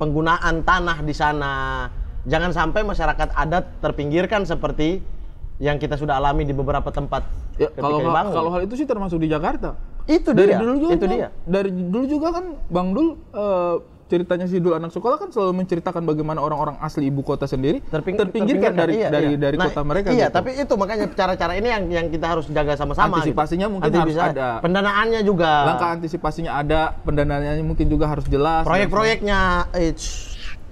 S2: penggunaan tanah di sana. Jangan sampai masyarakat adat terpinggirkan seperti yang kita sudah alami di beberapa tempat.
S1: Ya, kalau hal, kalau hal itu sih termasuk di Jakarta. Itu dari dia. dulu juga itu kan, dia. Dari dulu juga kan Bang Dul uh, ceritanya dulu anak sekolah kan selalu menceritakan bagaimana orang-orang asli ibu kota sendiri Terping terpinggirkan, dari iya, dari iya. dari nah, kota mereka. Iya, gitu. tapi
S2: itu makanya cara-cara ini yang yang kita harus jaga sama-sama. Gitu. Antisipasinya gitu. mungkin harus ada.
S1: Pendanaannya juga. Langkah antisipasinya ada, pendanaannya mungkin juga harus jelas. Proyek-proyeknya eh,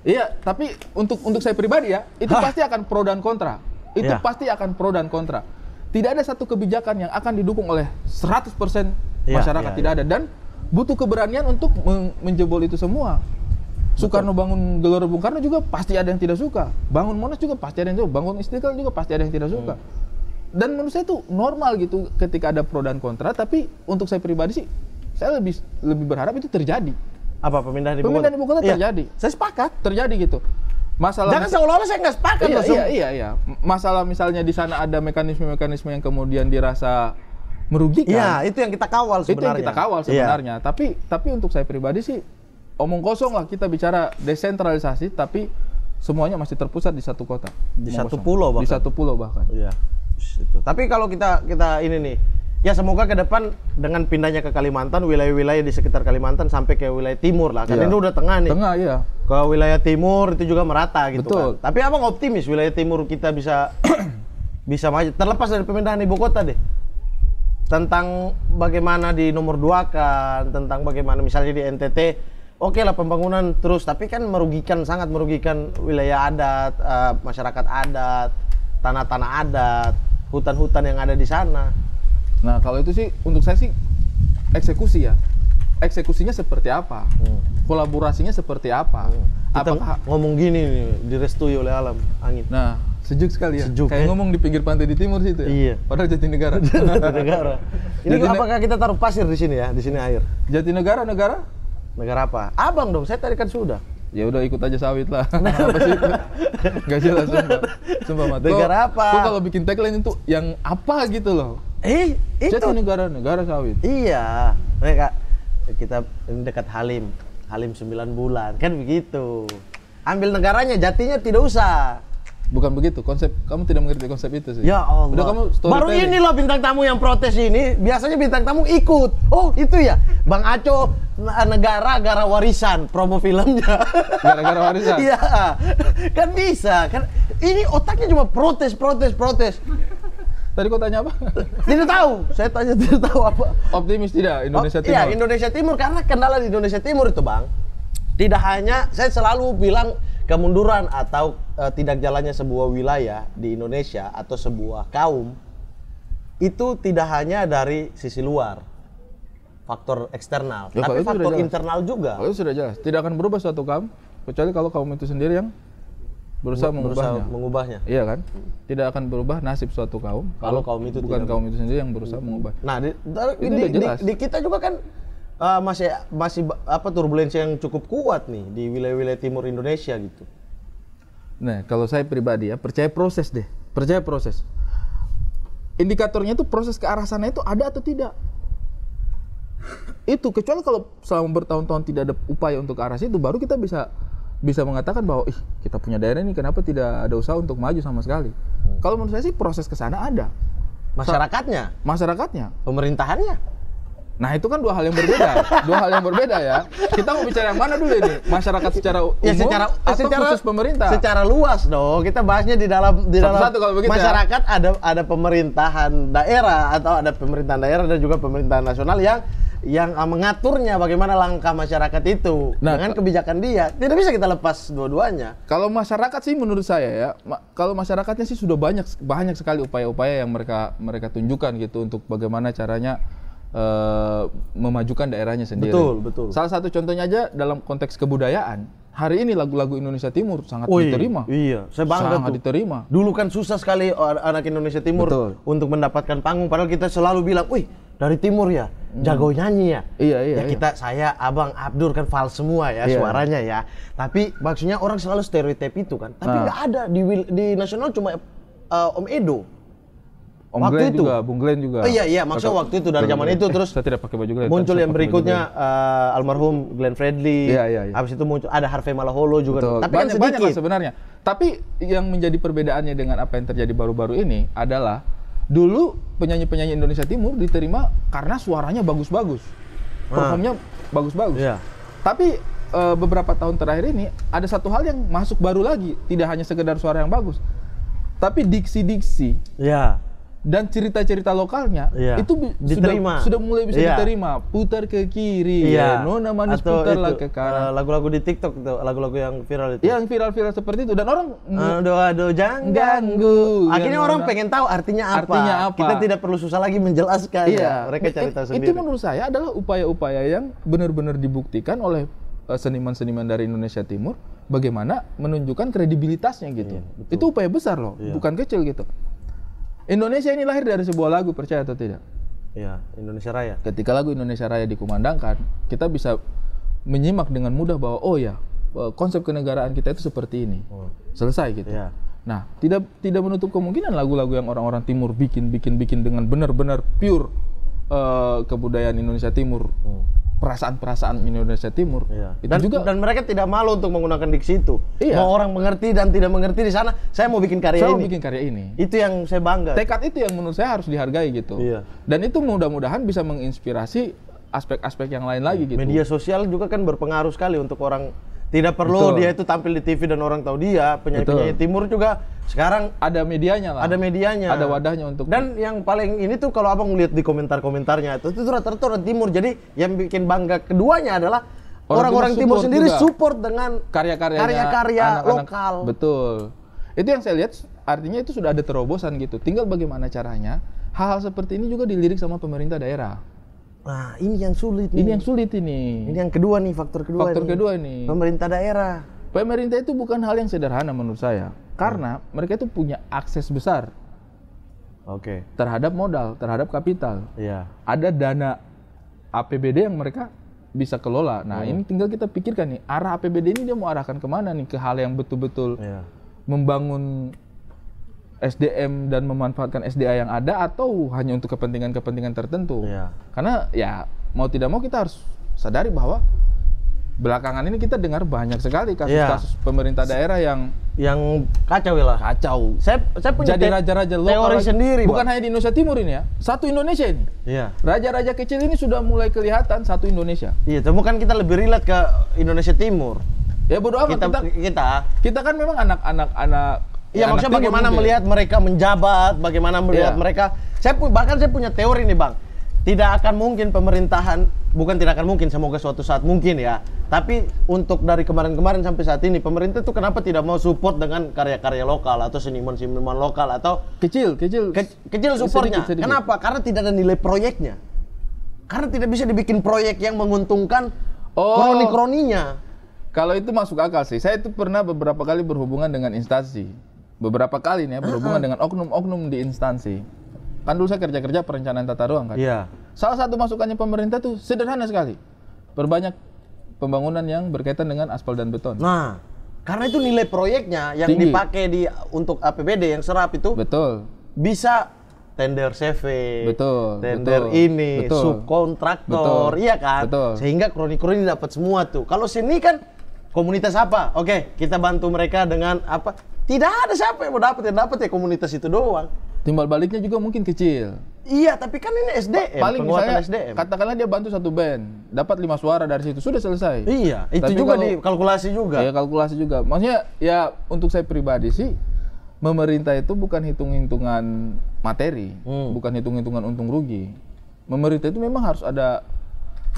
S1: Iya, tapi untuk untuk saya pribadi ya, itu Hah? pasti akan pro dan kontra. Itu iya. pasti akan pro dan kontra. Tidak ada satu kebijakan yang akan didukung oleh 100% iya, masyarakat iya, iya, tidak ada dan butuh keberanian untuk menjebol itu semua. Soekarno bangun Gelora Bung Karno juga pasti ada yang tidak suka. Bangun Monas juga pasti ada yang suka. Bangun Istiqlal juga pasti ada yang tidak suka. Hmm. Dan menurut saya itu normal gitu ketika ada pro dan kontra. Tapi untuk saya pribadi sih, saya lebih lebih berharap itu terjadi. Apa pemindahan ibu kota? Pemindahan ibu kota iya. terjadi. Saya sepakat. Terjadi gitu. Masalah Jangan seolah-olah saya nggak sepakat. Iya, iya, iya, iya. Masalah misalnya di sana ada mekanisme-mekanisme yang kemudian dirasa merugikan. Iya, itu yang kita kawal sebenarnya. Itu yang kita kawal iya. sebenarnya. Ya. Tapi tapi untuk saya pribadi sih omong kosong lah kita bicara desentralisasi tapi semuanya masih terpusat di satu kota. Di satu kosong. pulau bahkan. Di satu pulau bahkan. Iya. Tapi kalau kita
S2: kita ini nih Ya semoga ke depan dengan pindahnya ke Kalimantan, wilayah-wilayah di sekitar Kalimantan sampai ke wilayah timur lah. Karena ya. ini udah tengah nih. Tengah ya. Ke wilayah timur itu juga merata gitu Betul. kan. Tapi abang optimis wilayah timur kita bisa bisa maju terlepas dari pemindahan ibu kota deh tentang bagaimana di nomor dua kan tentang bagaimana misalnya di NTT oke okay lah pembangunan terus tapi kan merugikan sangat merugikan wilayah adat uh, masyarakat adat tanah-tanah adat hutan-hutan yang ada di sana
S1: nah kalau itu sih untuk saya sih eksekusi ya eksekusinya seperti apa hmm. kolaborasinya seperti apa hmm. Kita apakah ngomong gini nih, direstui oleh alam angin nah Sejuk sekali ya. Sejuk. Kayak eh. ngomong di pinggir pantai di timur situ ya. Iya. Padahal Jatinegara. Jatinegara. Ini Jatine... apakah kita taruh pasir di sini ya? Di sini air. Jatinegara negara? Negara apa? Abang dong, saya tadi kan sudah. Ya udah ikut aja sawit lah. apa sih Gak jelas sumpah. Sumpah mati. Negara apa? Tuh kalau bikin tagline itu yang apa gitu loh. Eh, itu. Jatinegara negara sawit. Iya. Mereka kita
S2: dekat Halim. Halim 9 bulan kan begitu. Ambil negaranya jatinya tidak
S1: usah Bukan begitu konsep. Kamu tidak mengerti konsep itu sih. Ya Allah. Udah kamu Baru ini loh
S2: bintang tamu yang protes ini. Biasanya bintang tamu ikut. Oh itu ya. Bang Aco eh, negara gara warisan promo filmnya. Gara-gara warisan. Iya. kan bisa. Kan ini otaknya cuma protes, protes, protes. Tadi kau tanya apa? tidak tahu. Saya tanya tidak tahu apa. Optimis
S1: tidak Indonesia oh, iya, Timur. Iya,
S2: Indonesia Timur karena kendala di Indonesia Timur itu, Bang. Tidak hanya saya selalu bilang kemunduran atau e, tidak jalannya sebuah wilayah di Indonesia atau sebuah kaum itu tidak hanya dari sisi luar faktor eksternal, ya, tapi faktor internal
S1: juga. Kalau sudah jelas, tidak akan berubah suatu kaum kecuali kalau kaum itu sendiri yang
S2: berusaha, berusaha mengubahnya.
S1: mengubahnya. Iya kan? Tidak akan berubah nasib suatu kaum kalau, kalau kaum itu bukan kaum itu sendiri yang berusaha mengubah. Nah, di, di, di, di, di kita juga kan
S2: uh, masih masih apa turbulensi yang cukup kuat nih di wilayah-wilayah timur Indonesia gitu.
S1: Nah, kalau saya pribadi ya percaya proses deh, percaya proses. Indikatornya itu proses ke arah sana itu ada atau tidak. Itu kecuali kalau selama bertahun-tahun tidak ada upaya untuk ke arah situ baru kita bisa bisa mengatakan bahwa ih kita punya daerah ini kenapa tidak ada usaha untuk maju sama sekali. Hmm. Kalau menurut saya sih proses ke sana ada.
S2: Masyarakatnya?
S1: Masyarakatnya. Pemerintahannya? Nah itu kan dua hal yang berbeda, dua hal yang berbeda ya. Kita mau bicara yang mana dulu ini? Masyarakat secara ya, umum ya, secara, atau secara, khusus pemerintah? Secara luas
S2: dong. Kita bahasnya di dalam di Satu -satu dalam kalau ya. masyarakat ya. ada ada pemerintahan daerah atau ada pemerintahan daerah dan juga pemerintahan nasional yang yang ah, mengaturnya bagaimana langkah
S1: masyarakat itu nah, dengan kebijakan dia tidak bisa kita lepas dua-duanya. Kalau masyarakat sih menurut saya ya, ma kalau masyarakatnya sih sudah banyak banyak sekali upaya-upaya yang mereka mereka tunjukkan gitu untuk bagaimana caranya uh, memajukan daerahnya sendiri. Betul, betul. Salah satu contohnya aja dalam konteks kebudayaan. Hari ini lagu-lagu Indonesia Timur sangat oh, diterima.
S2: Iya, saya bangga sangat tuh. diterima. Dulu kan susah
S1: sekali anak Indonesia Timur betul. untuk mendapatkan panggung
S2: padahal kita selalu bilang, "Wih, dari timur ya, hmm. jago nyanyi ya." Iya, iya. Ya iya. kita iya. saya Abang Abdur kan fals semua ya iya. suaranya ya. Tapi maksudnya orang selalu stereotip itu kan. Tapi ah. nggak nah. ada di di nasional cuma uh, Om Edo.
S1: Om waktu Glenn itu juga, Bung Glenn juga. Oh, iya iya, maksudnya waktu itu dari zaman itu terus saya tidak pakai baju Glenn. Muncul yang berikutnya
S2: uh, almarhum
S1: Glenn Fredly. Iya iya. iya. Habis itu muncul ada Harvey Malaholo juga. Betul. Tapi kan banyak, kan sedikit. Banyak sebenarnya. Tapi yang menjadi perbedaannya dengan apa yang terjadi baru-baru ini adalah dulu penyanyi-penyanyi Indonesia Timur diterima karena suaranya bagus-bagus. Ah. Performnya bagus-bagus. Iya. Tapi uh, beberapa tahun terakhir ini ada satu hal yang masuk baru lagi, tidak hanya sekedar suara yang bagus, tapi diksi-diksi. Ya dan cerita-cerita lokalnya iya. itu diterima. sudah sudah mulai bisa iya. diterima putar ke kiri iya. nona manis Atau putarlah ke kanan eh, lagu-lagu di TikTok tuh lagu-lagu yang viral itu yang viral-viral seperti itu dan orang
S2: eh, doa aduh jangan ganggu akhirnya orang, orang pengen
S1: tahu artinya apa artinya apa kita tidak perlu susah lagi menjelaskan ya. iya. ya mereka cari tahu sendiri itu menurut saya adalah upaya-upaya yang benar-benar dibuktikan oleh eh, seniman-seniman dari Indonesia Timur bagaimana menunjukkan kredibilitasnya gitu. Iya, itu upaya besar loh, iya. bukan kecil gitu. Indonesia ini lahir dari sebuah lagu, percaya atau tidak? Iya, Indonesia Raya. Ketika lagu Indonesia Raya dikumandangkan, kita bisa menyimak dengan mudah bahwa oh ya, eh, konsep kenegaraan kita itu seperti ini. Oh. Selesai gitu. Ya. Nah, tidak tidak menutup kemungkinan lagu-lagu yang orang-orang timur bikin bikin bikin dengan benar-benar pure uh, kebudayaan Indonesia Timur. Hmm perasaan-perasaan Indonesia Timur. Iya. Itu dan, juga
S2: dan mereka tidak malu untuk menggunakan diksi itu.
S1: Iya. Mau orang mengerti dan tidak
S2: mengerti di sana, saya mau bikin karya saya ini. Saya mau bikin
S1: karya ini. Itu yang saya bangga. Tekad itu yang menurut saya harus dihargai gitu. Iya. Dan itu mudah-mudahan bisa menginspirasi aspek-aspek yang lain lagi gitu. Media sosial juga kan berpengaruh sekali untuk orang tidak perlu Betul. dia itu tampil di TV dan orang tahu dia. Penyanyi-penyanyi
S2: timur juga sekarang ada medianya lah. Ada medianya. Ada wadahnya untuk Dan yang paling ini tuh kalau Abang lihat di komentar-komentarnya itu itu rata-rata orang timur. Jadi yang bikin bangga keduanya adalah
S1: orang-orang timur, timur sendiri juga.
S2: support dengan
S1: karya-karya karya-karya lokal. Betul. Itu yang saya lihat artinya itu sudah ada terobosan gitu. Tinggal bagaimana caranya hal-hal seperti ini juga dilirik sama pemerintah daerah. Nah,
S2: ini yang sulit nih. Ini yang
S1: sulit ini. Ini yang kedua nih, faktor kedua Faktor nih. kedua ini. Pemerintah daerah. Pemerintah itu bukan hal yang sederhana menurut saya. Karena hmm. mereka itu punya akses besar. Oke. Okay. Terhadap modal, terhadap kapital. Iya. Ada dana APBD yang mereka bisa kelola. Nah, hmm. ini tinggal kita pikirkan nih, arah APBD ini dia mau arahkan kemana nih? Ke hal yang betul-betul yeah. membangun SDM dan memanfaatkan SDA yang ada atau hanya untuk kepentingan-kepentingan tertentu. Ya. Karena ya mau tidak mau kita harus sadari bahwa belakangan ini kita dengar banyak sekali kasus-kasus ya. pemerintah daerah yang yang kacau lah. Kacau. Saya saya punya jadi raja-raja te lokal sendiri. Bukan bang. hanya di Indonesia Timur ini ya, satu Indonesia ini. Iya. Raja-raja kecil ini sudah mulai kelihatan satu Indonesia. Iya, tapi kan kita lebih relate ke Indonesia Timur. Ya bodo amat kita kita, kita, kita kan memang anak-anak
S2: -anak Iya ya, maksudnya bagaimana melihat mereka menjabat, bagaimana melihat ya. mereka. Saya bahkan saya punya teori nih bang, tidak akan mungkin pemerintahan, bukan tidak akan mungkin, semoga suatu saat mungkin ya. Tapi untuk dari kemarin-kemarin sampai saat ini, pemerintah itu kenapa tidak mau support dengan karya-karya lokal atau seniman-seniman lokal atau kecil, kecil, ke, kecil supportnya. Sedikit, sedikit. Kenapa? Karena tidak ada nilai proyeknya. Karena tidak bisa dibikin proyek yang menguntungkan
S1: oh. kroni-kroninya. Kalau itu masuk akal sih. Saya itu pernah beberapa kali berhubungan dengan instansi beberapa kali nih ya, berhubungan uh ah, -huh. Ah. dengan oknum-oknum di instansi. Kan dulu saya kerja-kerja perencanaan tata ruang kan. Iya. Salah satu masukannya pemerintah tuh sederhana sekali. Perbanyak pembangunan yang berkaitan dengan aspal dan beton. Nah, karena itu nilai proyeknya yang Tinggi. dipakai
S2: di untuk APBD yang serap itu Betul. Bisa tender CV,
S1: betul, tender betul, ini, betul,
S2: subkontraktor, betul, iya kan? Betul. Sehingga kroni-kroni dapat semua tuh. Kalau sini kan komunitas apa? Oke, kita bantu mereka dengan apa?
S1: Tidak ada siapa yang mau dapat yang dapat ya komunitas itu doang. Timbal baliknya juga mungkin kecil. Iya, tapi kan ini SDM. Paling misalnya SDM. katakanlah dia bantu satu band, dapat lima suara dari situ sudah selesai. Iya, itu tapi juga kalau, kalkulasi juga. Iya, kalkulasi juga. Maksudnya ya untuk saya pribadi sih memerintah itu bukan hitung-hitungan materi, hmm. bukan hitung-hitungan untung rugi. memerintah itu memang harus ada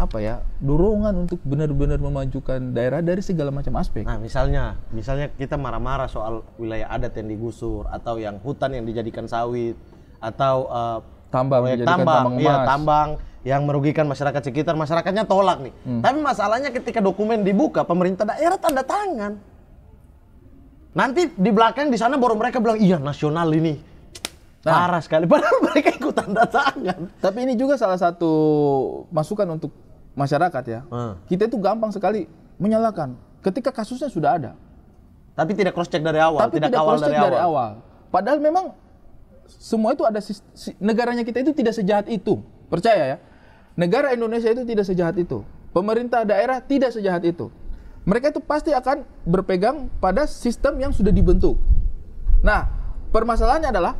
S1: apa ya dorongan untuk benar-benar memajukan daerah dari segala macam aspek. Nah misalnya, misalnya kita marah-marah soal
S2: wilayah adat yang digusur atau yang hutan yang dijadikan sawit atau uh, tambang yang tambang, tambang Iya, tambang yang merugikan masyarakat sekitar, masyarakatnya tolak nih. Hmm. Tapi masalahnya ketika dokumen dibuka, pemerintah daerah tanda tangan. Nanti di belakang di sana baru mereka bilang iya nasional ini Nah, Parah sekali. Padahal mereka ikut tanda
S1: tangan. Tapi ini juga salah satu masukan untuk masyarakat ya, hmm. kita itu gampang sekali menyalahkan ketika kasusnya sudah ada.
S2: Tapi tidak cross check dari awal, Tapi tidak, tidak check dari, dari awal. awal.
S1: Padahal memang semua itu ada negaranya kita itu tidak sejahat itu. Percaya ya. Negara Indonesia itu tidak sejahat itu. Pemerintah daerah tidak sejahat itu. Mereka itu pasti akan berpegang pada sistem yang sudah dibentuk. Nah, permasalahannya adalah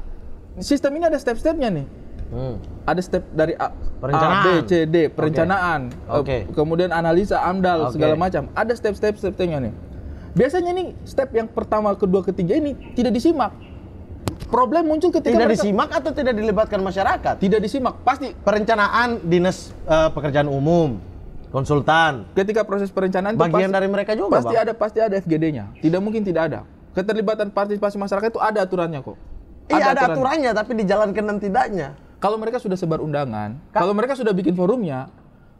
S1: sistem ini ada step-stepnya nih Hmm. Ada step dari A, perencanaan. A, B, C, D, perencanaan. Okay. Okay. Kemudian analisa AMDAL okay. segala macam. Ada step-step stepnya nih. Biasanya nih step yang pertama, kedua, ketiga ini tidak disimak. Problem muncul ketika tidak mereka, disimak atau tidak dilibatkan masyarakat. Tidak disimak, pasti perencanaan dinas uh, pekerjaan umum, konsultan. Ketika proses perencanaan bagian pasti, dari mereka juga. Pasti bang. ada, pasti ada FGD-nya. Tidak mungkin tidak ada. Keterlibatan partisipasi masyarakat itu ada aturannya kok. Iya ada, ada aturannya. aturannya tapi dijalankan dan tidaknya. Kalau mereka sudah sebar undangan, Ka kalau mereka sudah bikin forumnya,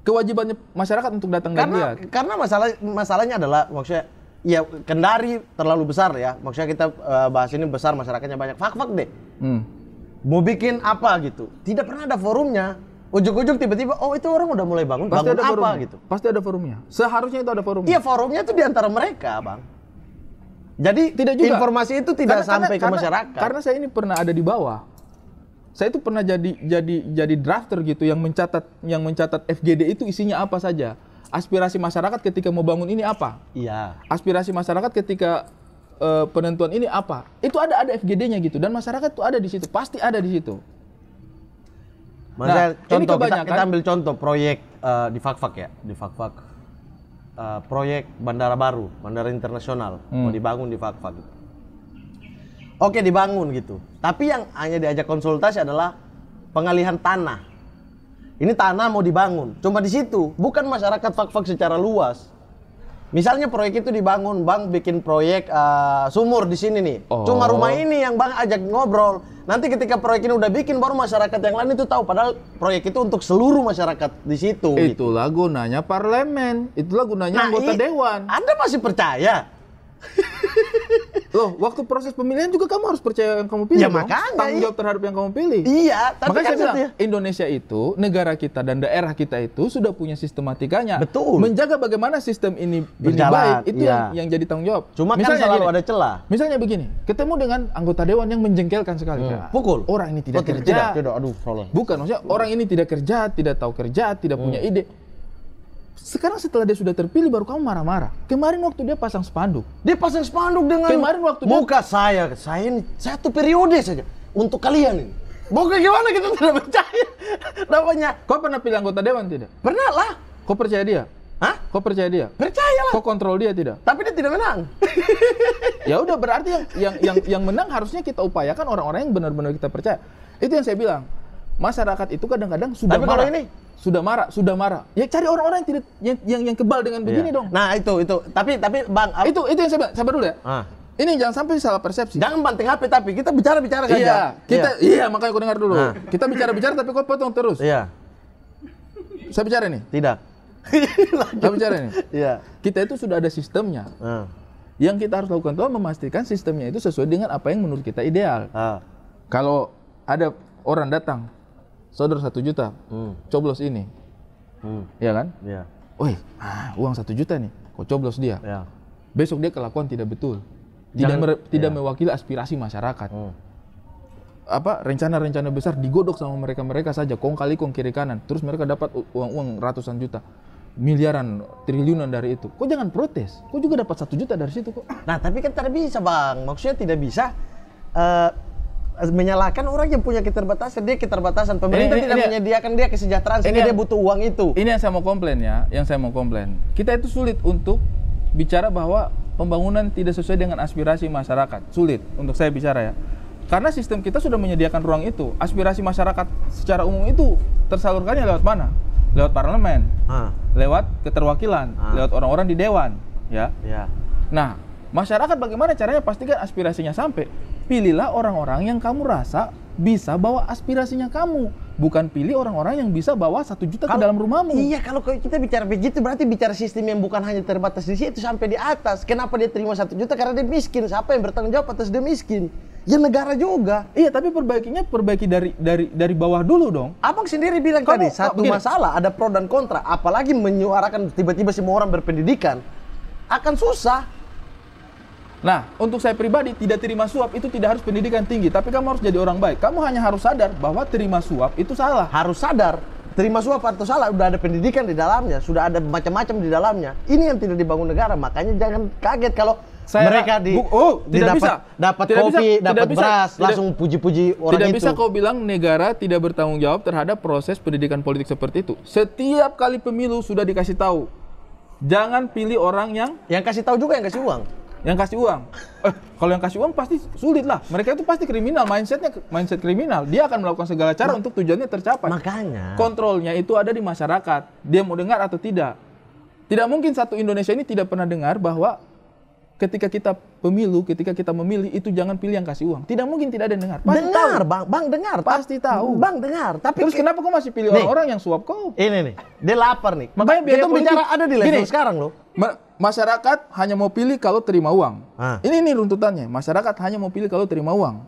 S1: kewajibannya masyarakat untuk datang karena, dan lihat. Karena masalah masalahnya adalah maksudnya ya Kendari terlalu besar ya. Maksudnya kita
S2: uh, bahas ini besar masyarakatnya banyak. Fak-fak deh. Hmm. Mau bikin apa gitu? Tidak pernah ada forumnya. Ujung-ujung tiba-tiba, oh itu orang udah mulai bangun, Pasti bangun ada apa forumnya. gitu?
S1: Pasti ada forumnya.
S2: Seharusnya itu ada forumnya. Iya forumnya itu di antara mereka, bang.
S1: Jadi tidak juga. informasi itu tidak karena, sampai karena, ke masyarakat. karena saya ini pernah ada di bawah saya itu pernah jadi jadi jadi drafter gitu yang mencatat yang mencatat FGD itu isinya apa saja aspirasi masyarakat ketika mau bangun ini apa iya aspirasi masyarakat ketika uh, penentuan ini apa itu ada ada FGD-nya gitu dan masyarakat itu ada di situ pasti ada di situ
S2: Masa nah, contoh ini kita, kita ambil contoh proyek uh, di Fakfak ya di Fakfak uh, proyek bandara baru bandara internasional hmm. mau dibangun di Fakfak gitu Oke dibangun gitu. Tapi yang hanya diajak konsultasi adalah pengalihan tanah. Ini tanah mau dibangun, cuma di situ bukan masyarakat fak-fak secara luas. Misalnya proyek itu dibangun, Bang bikin proyek uh, sumur di sini nih. Oh. Cuma rumah ini yang Bang ajak ngobrol. Nanti ketika proyek ini udah bikin baru masyarakat yang lain itu tahu
S1: padahal proyek itu untuk seluruh masyarakat di situ. Gitu. Itulah gitu. gunanya parlemen, itulah gunanya nah, anggota dewan. Anda masih percaya? Loh, waktu proses pemilihan juga kamu harus percaya yang kamu pilih. Ya makanya. Tanggung jawab terhadap yang kamu pilih. Iya. Tapi makanya kan saya bilang, ya. Indonesia itu, negara kita dan daerah kita itu sudah punya sistematikanya. Betul. Menjaga bagaimana sistem ini, Berjalan, ini baik, itu iya. yang, yang jadi tanggung jawab. Cuma kan misalnya kan selalu gini, ada celah. Misalnya begini, ketemu dengan anggota dewan yang menjengkelkan sekali. Hmm. Nah, Pukul. Orang ini tidak Pukul. kerja. Tidak, tidak, aduh, Bukan, maksudnya orang ini tidak kerja, tidak tahu kerja, tidak hmm. punya ide sekarang setelah dia sudah terpilih baru kamu marah-marah. Kemarin waktu dia pasang spanduk. Dia pasang spanduk dengan Kemarin waktu muka dia... saya, saya ini satu periode saja untuk kalian ini. Bukan gimana kita tidak percaya. Namanya. Kau pernah pilih anggota dewan tidak? Pernah lah. Kau percaya dia? Hah? Kau percaya dia? percaya lah Kau kontrol dia tidak? Tapi dia tidak menang. ya udah berarti yang yang yang yang menang harusnya kita upayakan orang-orang yang benar-benar kita percaya. Itu yang saya bilang. Masyarakat itu kadang-kadang sudah Tapi marah. kalau ini sudah marah, sudah marah. Ya cari orang-orang yang tidak yang, yang yang kebal dengan iya. begini iya. dong. Nah, itu itu. Tapi tapi Bang Itu itu yang saya bilang, sabar dulu ya. Ah. Ini jangan sampai salah persepsi. Jangan banting HP tapi kita bicara-bicara saja. Iya, kita iya, iya makanya aku dengar dulu. Nah. Kita bicara-bicara tapi kok potong terus. Iya. Saya bicara nih. Tidak. saya bicara nih. Iya. iya. Kita itu sudah ada sistemnya. Ah. Yang kita harus lakukan itu memastikan sistemnya itu sesuai dengan apa yang menurut kita ideal. Ah. Kalau ada orang datang, sodor satu juta hmm. coblos ini hmm. ya kan yeah. Woi, ah, uang satu juta nih, kok coblos dia. Yeah. Besok dia kelakuan tidak betul, tidak Jangan, yeah. tidak iya. mewakili aspirasi masyarakat. Hmm. Apa rencana-rencana besar digodok sama mereka-mereka saja, kong kali kong kiri kanan, terus mereka dapat uang-uang ratusan juta miliaran triliunan dari itu. Kok jangan protes? Kok juga dapat satu juta dari situ kok? Nah tapi kan tidak bisa bang, maksudnya tidak
S2: bisa uh, menyalahkan orang yang punya keterbatasan dia keterbatasan pemerintah ini, ini, tidak ini, menyediakan dia kesejahteraan sehingga dia butuh
S1: uang itu ini yang saya mau komplain ya yang saya mau komplain kita itu sulit untuk bicara bahwa pembangunan tidak sesuai dengan aspirasi masyarakat sulit untuk saya bicara ya karena sistem kita sudah menyediakan ruang itu aspirasi masyarakat secara umum itu tersalurkannya lewat mana lewat parlemen ha. lewat keterwakilan ha. lewat orang-orang di dewan ya, ya. nah masyarakat bagaimana caranya pastikan aspirasinya sampai Pilihlah orang-orang yang kamu rasa bisa bawa aspirasinya kamu bukan pilih orang-orang yang bisa bawa satu juta kalo, ke dalam rumahmu iya kalau kita bicara begitu berarti bicara sistem yang
S2: bukan hanya terbatas di situ sampai di atas kenapa dia terima satu juta karena dia miskin siapa yang bertanggung jawab atas dia miskin ya negara juga iya tapi perbaikinya perbaiki dari
S1: dari dari bawah dulu dong
S2: abang sendiri bilang Kamu, tadi satu gini. masalah ada pro dan kontra apalagi menyuarakan tiba-tiba semua orang
S1: berpendidikan akan susah Nah, untuk saya pribadi tidak terima suap itu tidak harus pendidikan tinggi, tapi kamu harus jadi orang baik. Kamu hanya harus sadar bahwa terima suap itu salah. Harus sadar terima suap atau salah sudah ada pendidikan di dalamnya, sudah ada macam-macam di dalamnya.
S2: Ini yang tidak dibangun negara, makanya jangan kaget kalau saya mereka di oh, tidak dapat, bisa dapat tidak kopi dapat beras tidak, langsung puji-puji orang tidak itu tidak bisa
S1: kau bilang negara tidak bertanggung jawab terhadap proses pendidikan politik seperti itu setiap kali pemilu sudah dikasih tahu jangan pilih orang yang yang kasih tahu juga yang kasih uang yang kasih uang. Eh, kalau yang kasih uang pasti sulit lah. Mereka itu pasti kriminal, mindsetnya mindset kriminal. Dia akan melakukan segala cara Ma untuk tujuannya tercapai. Makanya. Kontrolnya itu ada di masyarakat. Dia mau dengar atau tidak. Tidak mungkin satu Indonesia ini tidak pernah dengar bahwa ketika kita pemilu, ketika kita memilih itu jangan pilih yang kasih uang. Tidak mungkin tidak ada yang dengar. Pasti dengar, tahu. Bang. Bang dengar. Pasti tahu. Bang dengar. Tapi Terus kenapa kau masih pilih orang-orang
S2: yang suap kau? Ini nih. Dia lapar nih. Makanya biaya itu politik, bicara ada di level
S1: sekarang loh. Ma masyarakat hanya mau pilih kalau terima uang. Ah. Ini nih runtutannya. Masyarakat hanya mau pilih kalau terima uang.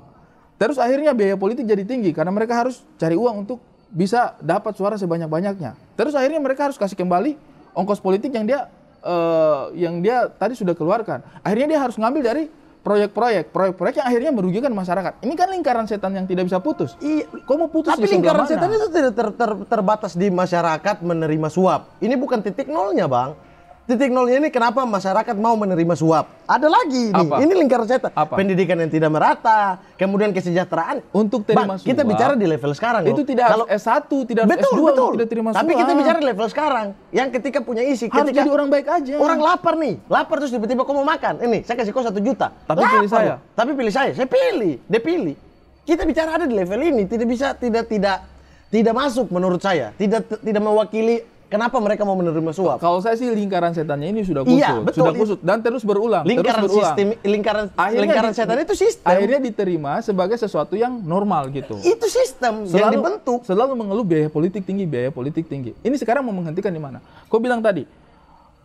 S1: Terus akhirnya biaya politik jadi tinggi karena mereka harus cari uang untuk bisa dapat suara sebanyak-banyaknya. Terus akhirnya mereka harus kasih kembali ongkos politik yang dia uh, yang dia tadi sudah keluarkan. Akhirnya dia harus ngambil dari proyek-proyek, proyek-proyek yang akhirnya merugikan masyarakat. Ini kan lingkaran setan yang tidak bisa putus. Iya, kok mau putus Tapi lingkaran setan itu
S2: tidak ter, ter, ter, terbatas di masyarakat menerima suap. Ini bukan titik nolnya, Bang titik nolnya ini kenapa masyarakat mau menerima suap? Ada lagi nih. Apa? Ini lingkaran cerita. Apa? Pendidikan yang tidak merata, kemudian kesejahteraan. Untuk terima bang, suap. Kita bicara di level sekarang. Itu loh. tidak Kalau, S1, tidak betul, S2 betul. tidak terima Tapi suap. Tapi kita bicara di level sekarang yang ketika punya isi, Harus ketika jadi orang baik aja. Orang lapar nih, lapar terus tiba-tiba kau mau makan. Ini saya kasih kau satu juta. Tapi lapar. pilih saya. Tapi pilih saya. Saya pilih, dia pilih. Kita bicara ada di level ini, tidak bisa tidak tidak tidak masuk menurut saya. Tidak tidak mewakili Kenapa mereka mau menerima suap? Kalau saya sih lingkaran setannya
S1: ini sudah iya, kusut, iya, betul. sudah kusut dan terus berulang. Lingkaran terus berulang. sistem, lingkaran, akhirnya lingkaran di, setan itu sistem. Akhirnya diterima sebagai sesuatu yang normal gitu. Itu
S2: sistem selalu, yang dibentuk.
S1: Selalu mengeluh biaya politik tinggi, biaya politik tinggi. Ini sekarang mau menghentikan di mana? Kau bilang tadi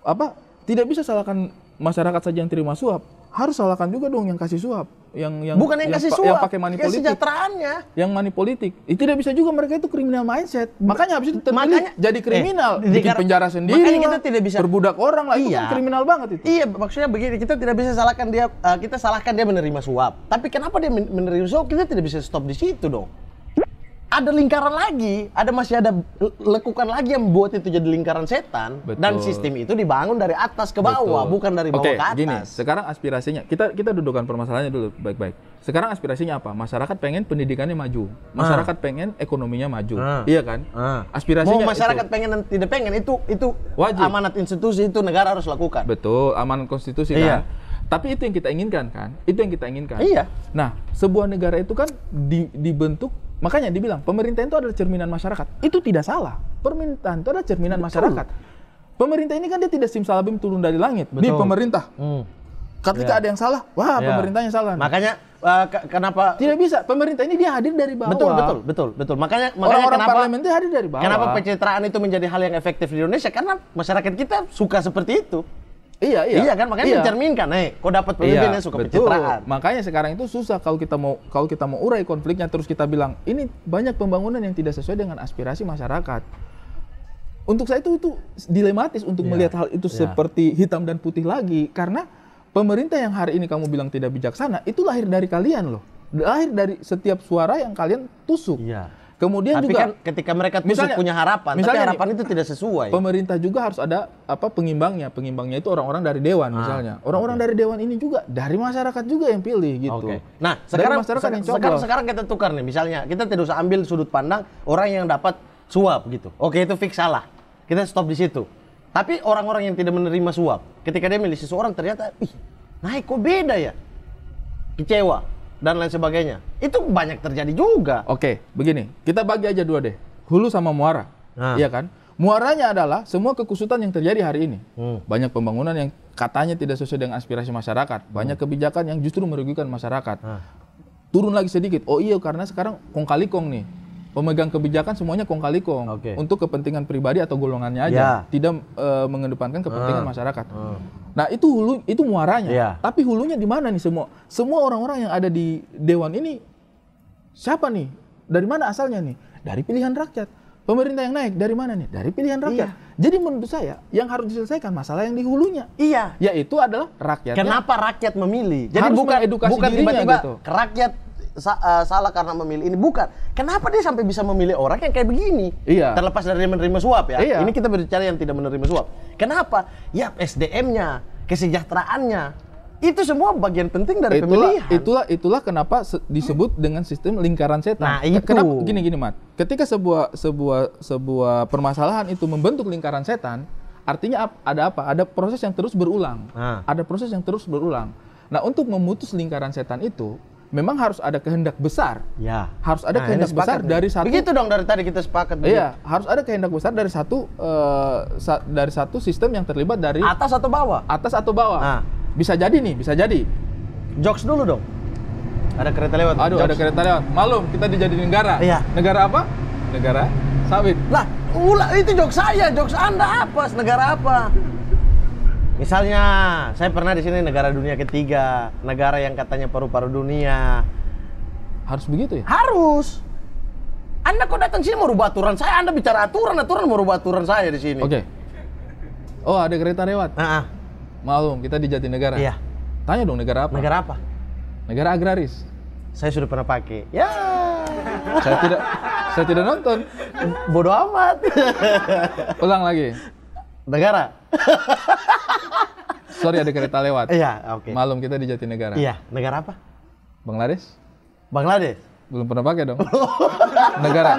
S1: apa? Tidak bisa salahkan masyarakat saja yang terima suap harus salahkan juga dong yang kasih suap yang yang bukan yang, yang kasih suap yang pakai money politik kesejahteraannya yang money politik itu tidak bisa juga mereka itu kriminal mindset makanya habis itu terpilih jadi kriminal eh, bikin penjara sendiri makanya kita lah, tidak bisa berbudak orang lah iya, itu kan iya. kriminal
S2: banget itu iya maksudnya begini kita tidak bisa salahkan dia uh, kita salahkan dia menerima suap tapi kenapa dia menerima suap kita tidak bisa stop di situ dong ada lingkaran lagi, ada masih ada lekukan lagi yang buat itu jadi lingkaran setan Betul. dan sistem itu dibangun dari atas ke bawah, Betul. bukan dari bawah okay, ke atas. gini,
S1: sekarang aspirasinya kita kita dudukan permasalahannya dulu baik-baik. Sekarang aspirasinya apa? Masyarakat pengen pendidikannya maju, masyarakat ah. pengen ekonominya maju. Ah. Iya kan? Ah. Aspirasinya Mau masyarakat itu. pengen dan tidak
S2: pengen itu itu
S1: wajib amanat institusi itu negara harus lakukan. Betul, amanat konstitusi kan? iya. kan. Tapi itu yang kita inginkan kan? Itu yang kita inginkan. Iya. Nah, sebuah negara itu kan dibentuk Makanya dibilang pemerintah itu adalah cerminan masyarakat. Itu tidak salah. Permintaan itu adalah cerminan Betul. masyarakat. Pemerintah ini kan dia tidak simsalabim turun dari langit. Betul. Di pemerintah. Hmm. Ketika yeah. ada yang salah, wah yeah. pemerintahnya salah. Makanya uh,
S2: kenapa tidak bisa pemerintah ini dia hadir dari bawah. Betul betul betul betul. Makanya makanya Orang-orang kenapa parlemen itu hadir dari bawah. Kenapa pencitraan itu menjadi hal yang efektif di Indonesia karena masyarakat kita suka seperti itu.
S1: Iya, iya. Iya kan makanya iya. mencerminkan, eh, kok dapat pemimpin iya, yang suka betul. pencitraan. Makanya sekarang itu susah kalau kita mau kalau kita mau urai konfliknya terus kita bilang ini banyak pembangunan yang tidak sesuai dengan aspirasi masyarakat. Untuk saya itu itu dilematis untuk yeah, melihat hal itu yeah. seperti hitam dan putih lagi karena pemerintah yang hari ini kamu bilang tidak bijaksana itu lahir dari kalian loh. Lahir dari setiap suara yang kalian tusuk. Yeah Kemudian tapi juga kan ketika mereka tuh misalnya, punya harapan, misalnya tapi harapan nih, itu tidak sesuai. Pemerintah juga harus ada apa pengimbangnya. Pengimbangnya itu orang-orang dari dewan ah, misalnya. Orang-orang okay. dari dewan ini juga dari masyarakat juga yang pilih gitu. Okay. Nah,
S2: sekarang masyarakat se yang sekarang sekarang kita tukar nih misalnya kita tidak usah ambil sudut pandang orang yang dapat suap gitu. Oke, itu fix salah. Kita stop di situ. Tapi orang-orang yang tidak menerima suap, ketika dia milih seseorang ternyata, ih, naik kok beda ya. Kecewa
S1: dan lain sebagainya. Itu banyak terjadi juga. Oke, begini, kita bagi aja dua deh, hulu sama muara, nah. iya kan? Muaranya adalah semua kekusutan yang terjadi hari ini. Hmm. Banyak pembangunan yang katanya tidak sesuai dengan aspirasi masyarakat. Banyak hmm. kebijakan yang justru merugikan masyarakat. Nah. Turun lagi sedikit. Oh iya, karena sekarang kong kali kong nih pemegang kebijakan semuanya kong kali kong okay. untuk kepentingan pribadi atau golongannya aja, yeah. tidak e, mengedepankan kepentingan uh. masyarakat. Uh. Nah itu hulu itu muaranya, yeah. tapi hulunya di mana nih semua semua orang-orang yang ada di dewan ini siapa nih? Dari mana asalnya nih? Dari pilihan rakyat. Pemerintah yang naik dari mana nih? Dari pilihan rakyat. Iya. Jadi menurut saya yang harus diselesaikan masalah yang di hulunya. Iya. Yaitu adalah
S2: rakyat. Kenapa rakyat
S1: memilih? Jadi harus bukan edukasi bukan tiba-tiba gitu.
S2: rakyat sa uh, salah karena memilih ini bukan. Kenapa dia sampai bisa memilih orang yang kayak begini? Iya. Terlepas dari menerima suap ya. Iya. Ini kita berbicara yang tidak menerima suap. Kenapa? Ya
S1: SDM-nya, kesejahteraannya. Itu semua bagian penting dari itulah, pemilihan. Itulah itulah kenapa disebut dengan sistem lingkaran setan. Nah, itu. Kenapa gini gini, Mat. Ketika sebuah sebuah sebuah permasalahan itu membentuk lingkaran setan, artinya ada apa? Ada proses yang terus berulang. Nah. Ada proses yang terus berulang. Nah, untuk memutus lingkaran setan itu, memang harus ada kehendak besar. Ya. Harus ada nah, kehendak besar nih. dari satu. Begitu dong dari tadi kita sepakat. Iya, begitu. harus ada kehendak besar dari satu uh, sa dari satu sistem yang terlibat dari atas atau bawah. Atas atau bawah. Nah. Bisa jadi nih, bisa jadi. Jokes dulu dong. Ada kereta lewat. Aduh, ada kereta lewat. Malum, kita dijadiin negara. Iya. Negara apa? Negara sawit.
S2: Lah, ulah itu jokes saya, jokes Anda apa? Negara apa? Misalnya, saya pernah di sini negara dunia ketiga, negara yang katanya paru-paru dunia. Harus begitu ya? Harus. Anda kok datang sini mau rubah aturan saya,
S1: Anda bicara aturan,
S2: aturan mau rubah aturan saya
S1: di sini. Oke. Okay. Oh, ada kereta lewat. Heeh. Malum, kita di Jatinegara. Iya. Tanya dong negara apa? Negara apa? Negara agraris. Saya sudah pernah pakai. Ya. saya tidak saya tidak nonton. Bodoh amat. Ulang lagi. Negara. Sorry ada kereta lewat. Iya, oke. Okay. Malam kita di Jatinegara. Iya, negara apa? Bangladesh. Bangladesh. Belum pernah pakai dong. negara.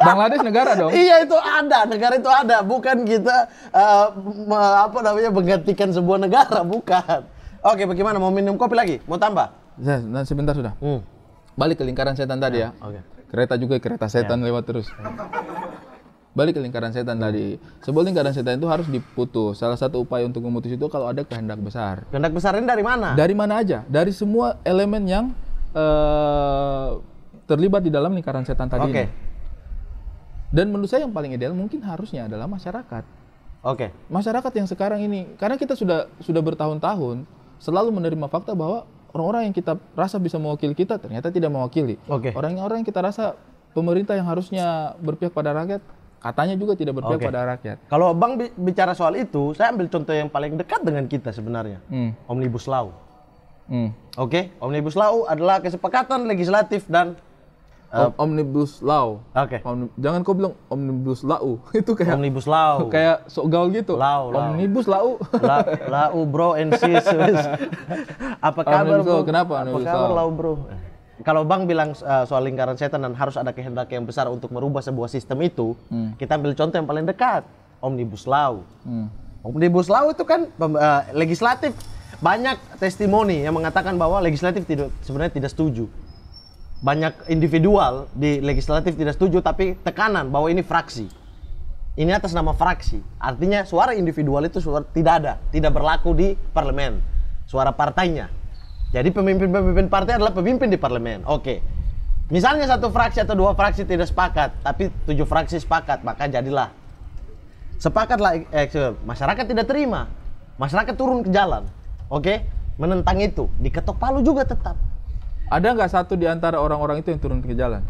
S1: Bangladesh negara dong.
S2: Iya itu ada, negara itu ada. Bukan kita uh, apa namanya menggantikan sebuah negara, bukan. Oke, bagaimana mau minum kopi lagi? Mau tambah?
S1: Nah, sebentar sudah. Hmm. Balik ke lingkaran setan tadi ya. ya. Oke. Okay. Kereta juga kereta setan ya. lewat terus. balik ke lingkaran setan hmm. tadi. sebuah lingkaran setan itu harus diputus. Salah satu upaya untuk memutus itu kalau ada kehendak besar. Kehendak besar ini dari mana? Dari mana aja? Dari semua elemen yang uh, terlibat di dalam lingkaran setan tadi. Okay. Ini. Dan menurut saya yang paling ideal mungkin harusnya adalah masyarakat. Oke. Okay. Masyarakat yang sekarang ini, karena kita sudah sudah bertahun-tahun selalu menerima fakta bahwa orang-orang yang kita rasa bisa mewakili kita ternyata tidak mewakili. Oke. Orang-orang yang kita rasa pemerintah yang harusnya berpihak pada rakyat katanya juga tidak berpihak okay. pada rakyat. Kalau Bang bicara soal itu, saya ambil contoh yang
S2: paling dekat dengan kita sebenarnya, hmm. Omnibus Law. Hmm. Oke, okay? Omnibus Law adalah kesepakatan legislatif dan
S1: uh, Omnibus Law. Oke. Okay. jangan kau bilang Omnibus Law. itu kayak Omnibus Law. kayak sok gaul gitu. Law, law. Omnibus Law. La, law bro and sis. Apa kabar, Bro? Kenapa Omnibus Apa kabar, Law, bro?
S2: kalau Bang bilang uh, soal lingkaran setan dan harus ada kehendak yang besar untuk merubah sebuah sistem itu, hmm. kita ambil contoh yang paling dekat, Omnibus Law. Hmm. Omnibus Law itu kan uh, legislatif. Banyak testimoni yang mengatakan bahwa legislatif tidak sebenarnya tidak setuju. Banyak individual di legislatif tidak setuju tapi tekanan bahwa ini fraksi. Ini atas nama fraksi. Artinya suara individual itu suara tidak ada, tidak berlaku di parlemen. Suara partainya jadi pemimpin-pemimpin partai adalah pemimpin di parlemen. Oke. Misalnya satu fraksi atau dua fraksi tidak sepakat, tapi tujuh fraksi sepakat, maka jadilah sepakatlah eh, masyarakat tidak terima.
S1: Masyarakat turun ke jalan. Oke, menentang itu, diketok palu juga tetap. Ada nggak satu di antara orang-orang itu yang turun ke jalan?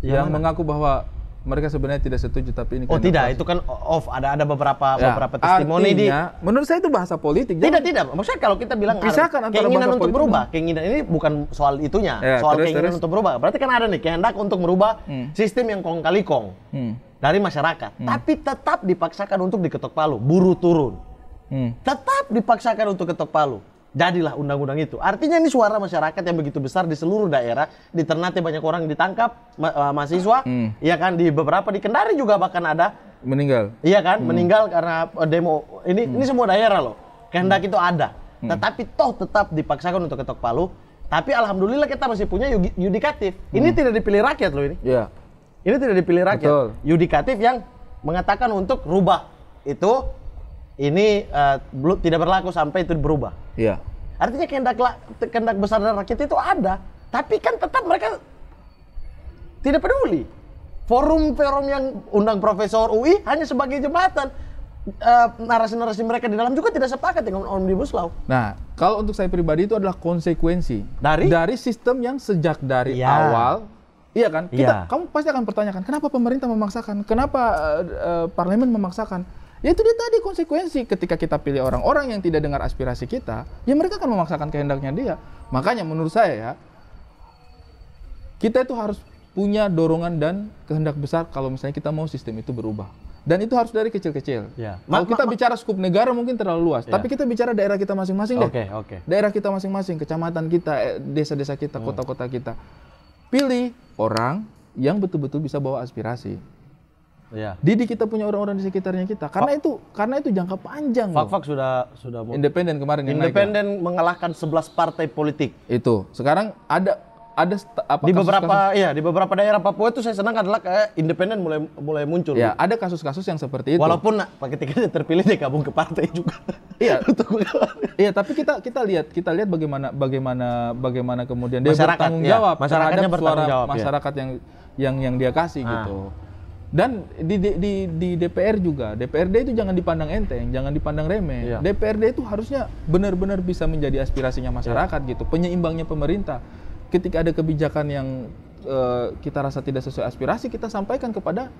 S1: Yang, yang mengaku bahwa mereka sebenarnya tidak setuju tapi ini Oh tidak, itu kan off ada ada beberapa ya, beberapa testimoni di menurut saya itu bahasa
S2: politik. Tidak, jangan, tidak. Maksudnya kalau kita bilang pisahkan keinginan untuk berubah, keinginan ini bukan soal itunya, ya, soal terus, keinginan terus. untuk berubah. Berarti kan ada nih kehendak untuk merubah hmm. sistem yang kong kali kong. Hmm. Dari masyarakat, hmm. tapi tetap dipaksakan untuk diketok palu, buru turun. Hmm. Tetap dipaksakan untuk ketok palu jadilah undang-undang itu. Artinya ini suara masyarakat yang begitu besar di seluruh daerah. Di Ternate banyak orang ditangkap ma eh, mahasiswa, hmm. ya kan di beberapa di Kendari juga bahkan ada meninggal. Iya kan, hmm. meninggal karena eh, demo. Ini hmm. ini semua daerah loh. Kehendak hmm. itu ada. Hmm. Tetapi toh tetap dipaksakan untuk ketok palu. Tapi alhamdulillah kita masih punya yudikatif. Ini hmm. tidak dipilih rakyat loh ini. Iya. Ini tidak dipilih rakyat. Betul. Yudikatif yang mengatakan untuk rubah itu ini uh, tidak berlaku sampai itu berubah. Iya. Artinya kehendak kehendak besar dari rakyat itu ada, tapi kan tetap mereka tidak peduli. Forum-forum yang undang Profesor UI hanya sebagai jembatan. Eh, narasi-narasi uh, mereka di dalam juga tidak sepakat
S1: dengan omnibus law. Nah, kalau untuk saya pribadi itu adalah konsekuensi dari dari sistem yang sejak dari ya. awal Iya kan? Kita, ya. kamu pasti akan pertanyakan, kenapa pemerintah memaksakan? Kenapa uh, uh, parlemen memaksakan? Ya itu dia tadi konsekuensi ketika kita pilih orang-orang yang tidak dengar aspirasi kita, ya mereka akan memaksakan kehendaknya dia. Makanya menurut saya ya, kita itu harus punya dorongan dan kehendak besar kalau misalnya kita mau sistem itu berubah. Dan itu harus dari kecil-kecil. Ya. Kalau kita bicara skup negara mungkin terlalu luas, ya. tapi kita bicara daerah kita masing-masing deh. okay, Okay. Daerah kita masing-masing, kecamatan kita, eh, desa-desa kita, hmm. kota-kota hmm. kita. Pilih orang yang betul-betul bisa bawa aspirasi Ya. Didik kita punya orang-orang di sekitarnya kita. Karena Fak, itu karena itu jangka panjang. Fak-fak
S2: sudah sudah
S1: independen kemarin Independen
S2: ya? mengalahkan 11 partai politik. Itu. Sekarang ada ada apa di beberapa kasus, iya di beberapa daerah Papua itu saya senang adalah kayak independen mulai mulai
S1: muncul. Ya, ada kasus kasus yang seperti itu. Walaupun nah, ketika dia terpilih dia gabung ke partai juga. Iya. iya, tapi kita kita lihat kita lihat bagaimana bagaimana bagaimana kemudian dia Masyarakat, bertanggung iya. jawab ya. masyarakatnya terhadap suara jawab, iya. masyarakat ya. yang yang yang dia kasih ah. gitu. Dan di, di, di, di DPR juga, DPRD itu jangan dipandang enteng, jangan dipandang remeh. Ya. DPRD itu harusnya benar-benar bisa menjadi aspirasinya masyarakat ya. gitu, penyeimbangnya pemerintah. Ketika ada kebijakan yang uh, kita rasa tidak sesuai aspirasi, kita sampaikan kepada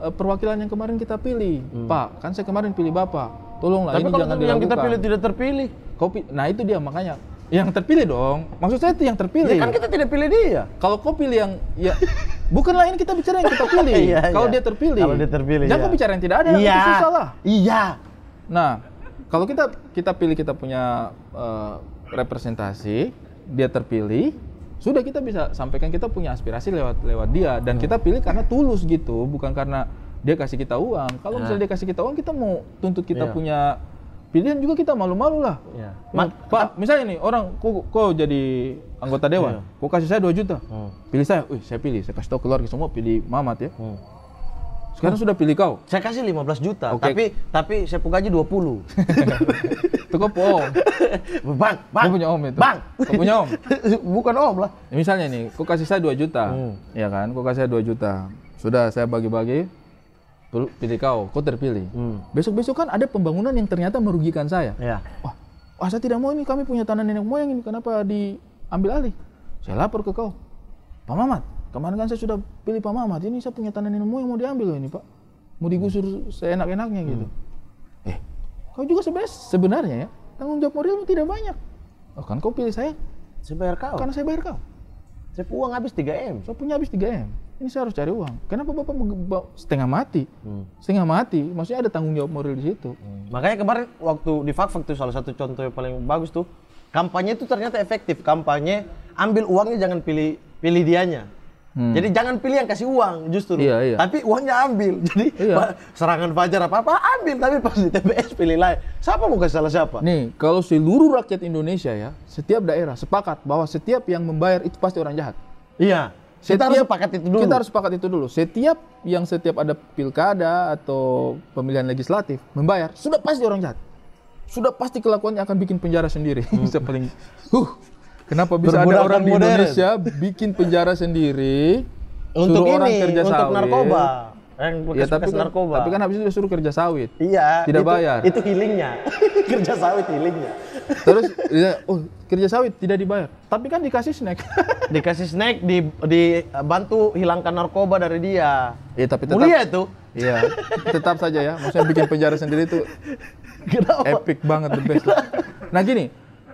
S1: uh, perwakilan yang kemarin kita pilih. Hmm. Pak, kan saya kemarin pilih Bapak, tolonglah Tapi ini kalau jangan yang kita pilih tidak terpilih. Kopi, nah itu dia makanya yang terpilih dong. Maksud saya itu yang terpilih. Ya kan kita tidak pilih dia. Kalau kau pilih yang ya Bukanlah ini kita bicara yang kita pilih. iya, iya. kalau iya. dia terpilih. Kalau dia terpilih. Jangan iya. bicara yang tidak ada. Iya. Itu susah lah. Iya. Nah, kalau kita kita pilih kita punya uh, representasi, dia terpilih, sudah kita bisa sampaikan kita punya aspirasi lewat lewat dia dan hmm. kita pilih karena tulus gitu, bukan karena dia kasih kita uang. Kalau misalnya nah. dia kasih kita uang, kita mau tuntut kita iya. punya pilihan juga kita malu-malu lah. Iya. Ya. Ya. Pak, misalnya nih orang kok kok jadi anggota dewan, ya. kok kasih saya 2 juta. Hmm. Pilih saya, wih saya pilih, saya kasih tahu keluarga semua pilih Mamat ya. Hmm. Sekarang sudah pilih kau. Saya kasih 15 juta, okay. tapi tapi saya gaji 20. itu kok om. Bang, bang. Kau punya om itu. Bang. Kau punya om. Bukan om lah. Ya, misalnya nih, kau kasih saya 2 juta. Hmm. Iya kan, kau kasih saya 2 juta. Sudah saya bagi-bagi pilih kau, kau terpilih. Hmm. Besok-besok kan ada pembangunan yang ternyata merugikan saya. Ya. Wah, wah saya tidak mau ini, kami punya tanah nenek moyang ini, kenapa diambil alih? Saya lapor ke kau. Pak Mamat, kemarin kan saya sudah pilih Pak Mamat, ini saya punya tanah nenek moyang mau diambil ini Pak. Mau digusur seenak-enaknya hmm. gitu. Hmm. Eh, kau juga sebenarnya, sebenarnya ya, tanggung jawab moralmu tidak banyak. Oh, kan kau pilih saya. Saya bayar kau. Karena saya bayar kau. Saya uang habis 3M. Saya punya habis 3M ini saya harus cari uang. Kenapa bapak setengah mati? Hmm. Setengah mati, maksudnya ada tanggung jawab moral di situ. Hmm.
S2: Makanya kemarin waktu di Fakfak itu salah satu contoh yang paling bagus tuh kampanye itu ternyata efektif. Kampanye ambil uangnya jangan pilih pilih dianya. Hmm. Jadi jangan pilih yang kasih uang justru. Iya, iya. Tapi uangnya ambil. Jadi iya. serangan Fajar apa-apa ambil tapi pas di TPS pilih lain. Siapa mau kasih salah siapa?
S1: Nih, kalau seluruh rakyat Indonesia ya, setiap daerah sepakat bahwa setiap yang membayar itu pasti orang jahat. Iya. Setiap, kita harus sepakat itu dulu. Kita harus sepakat itu dulu. Setiap yang setiap ada pilkada atau pemilihan legislatif membayar, sudah pasti orang jahat. Sudah pasti kelakuannya akan bikin penjara sendiri. Hmm. Bisa paling hmm. huh. Kenapa bisa ada orang modern. di Indonesia bikin penjara sendiri? Untuk suruh ini, orang kerja untuk narkoba yang ya, tapi kan, narkoba. Tapi kan habis itu suruh kerja sawit. Iya. Tidak itu, bayar. Itu healingnya. kerja sawit healingnya. Terus ya, oh, kerja sawit tidak dibayar. Tapi kan dikasih snack.
S2: dikasih snack di dibantu hilangkan narkoba dari dia.
S1: Iya, tapi tetap Mulia itu. Iya. Tetap saja ya. Maksudnya bikin penjara sendiri itu Kenapa? epic banget the best. Nah, gini,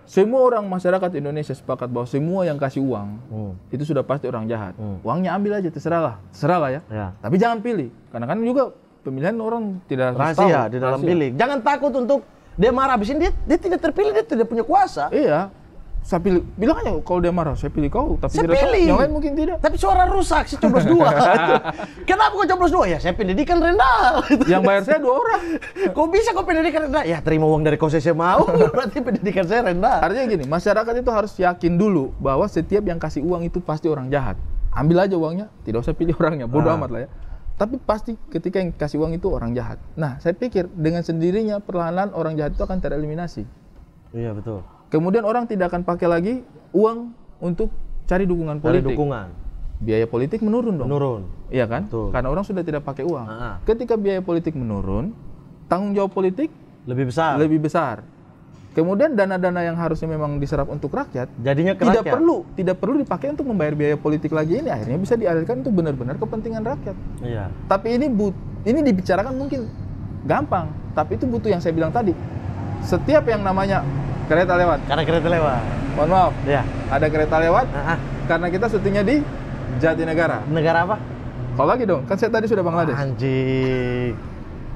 S1: semua orang masyarakat Indonesia sepakat bahwa semua yang kasih uang hmm. itu sudah pasti orang jahat. Hmm. Uangnya ambil aja terserah lah, terserah lah ya. ya. Tapi jangan pilih, karena kan juga pemilihan orang tidak rahasia tahu. di dalam rahasia. pilih. Jangan takut untuk dia marah bisin dia, dia tidak terpilih dia tidak punya kuasa. Iya, saya pilih bilang aja kalau dia marah saya pilih kau tapi saya pilih. tahu yang lain mungkin tidak tapi suara rusak si coblos dua kenapa kau coblos dua ya saya
S2: pendidikan rendah yang bayar saya dua orang kok bisa kau pendidikan rendah ya
S1: terima uang dari kau saya mau berarti pendidikan saya rendah artinya gini masyarakat itu harus yakin dulu bahwa setiap yang kasih uang itu pasti orang jahat ambil aja uangnya tidak usah pilih orangnya bodoh ah. amat lah ya tapi pasti ketika yang kasih uang itu orang jahat nah saya pikir dengan sendirinya perlahan-lahan orang jahat itu akan tereliminasi iya betul Kemudian orang tidak akan pakai lagi uang untuk cari dukungan politik. Cari dukungan. Biaya politik menurun dong. Menurun. Iya kan? Betul. Karena orang sudah tidak pakai uang. Ah, ah. Ketika biaya politik menurun, tanggung jawab politik lebih besar. Lebih besar. Kemudian dana-dana yang harusnya memang diserap untuk rakyat, jadinya ke tidak rakyat. perlu, tidak perlu dipakai untuk membayar biaya politik lagi ini. Akhirnya bisa dialirkan untuk benar-benar kepentingan rakyat. Iya. Tapi ini but, ini dibicarakan mungkin gampang, tapi itu butuh yang saya bilang tadi. Setiap yang namanya Kereta lewat. Karena kereta lewat. Mohon maaf. Ya. Ada kereta lewat. -huh. Karena kita syutingnya di Jatinegara. Negara apa? Kalau lagi dong, kan saya tadi sudah Bangladesh.
S2: Anjing.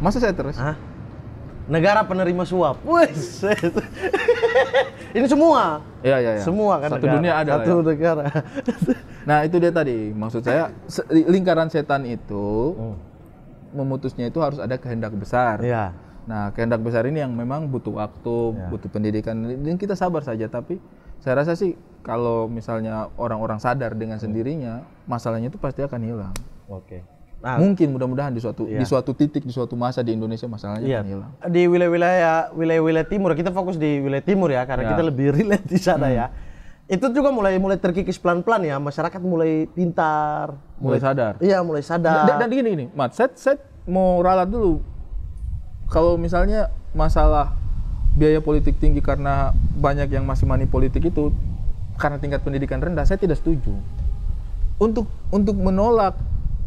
S2: Masa saya terus? huh? Negara penerima suap. Wes. Ini semua.
S1: Iya, iya, ya. Semua kan Satu negara. dunia ada. Satu ya. negara. nah, itu dia tadi. Maksud saya lingkaran setan itu hmm. memutusnya itu harus ada kehendak besar. Iya Nah, kehendak besar ini yang memang butuh waktu, ya. butuh pendidikan. Dan kita sabar saja, tapi saya rasa sih kalau misalnya orang-orang sadar dengan ya. sendirinya, masalahnya itu pasti akan hilang. Oke. Nah, mungkin mudah-mudahan di suatu ya. di suatu titik di suatu masa di Indonesia masalahnya ya. akan hilang.
S2: Di wilayah-wilayah wilayah-wilayah timur kita fokus di wilayah timur ya karena ya. kita lebih relate di sana ya. hmm. ya. Itu juga mulai mulai terkikis pelan-pelan
S1: ya masyarakat mulai pintar, mulai, mulai sadar. Iya, mulai sadar. Dan, dan gini gini, Mat, set set mau ralat dulu kalau misalnya masalah biaya politik tinggi karena banyak yang masih money politik itu karena tingkat pendidikan rendah saya tidak setuju untuk untuk menolak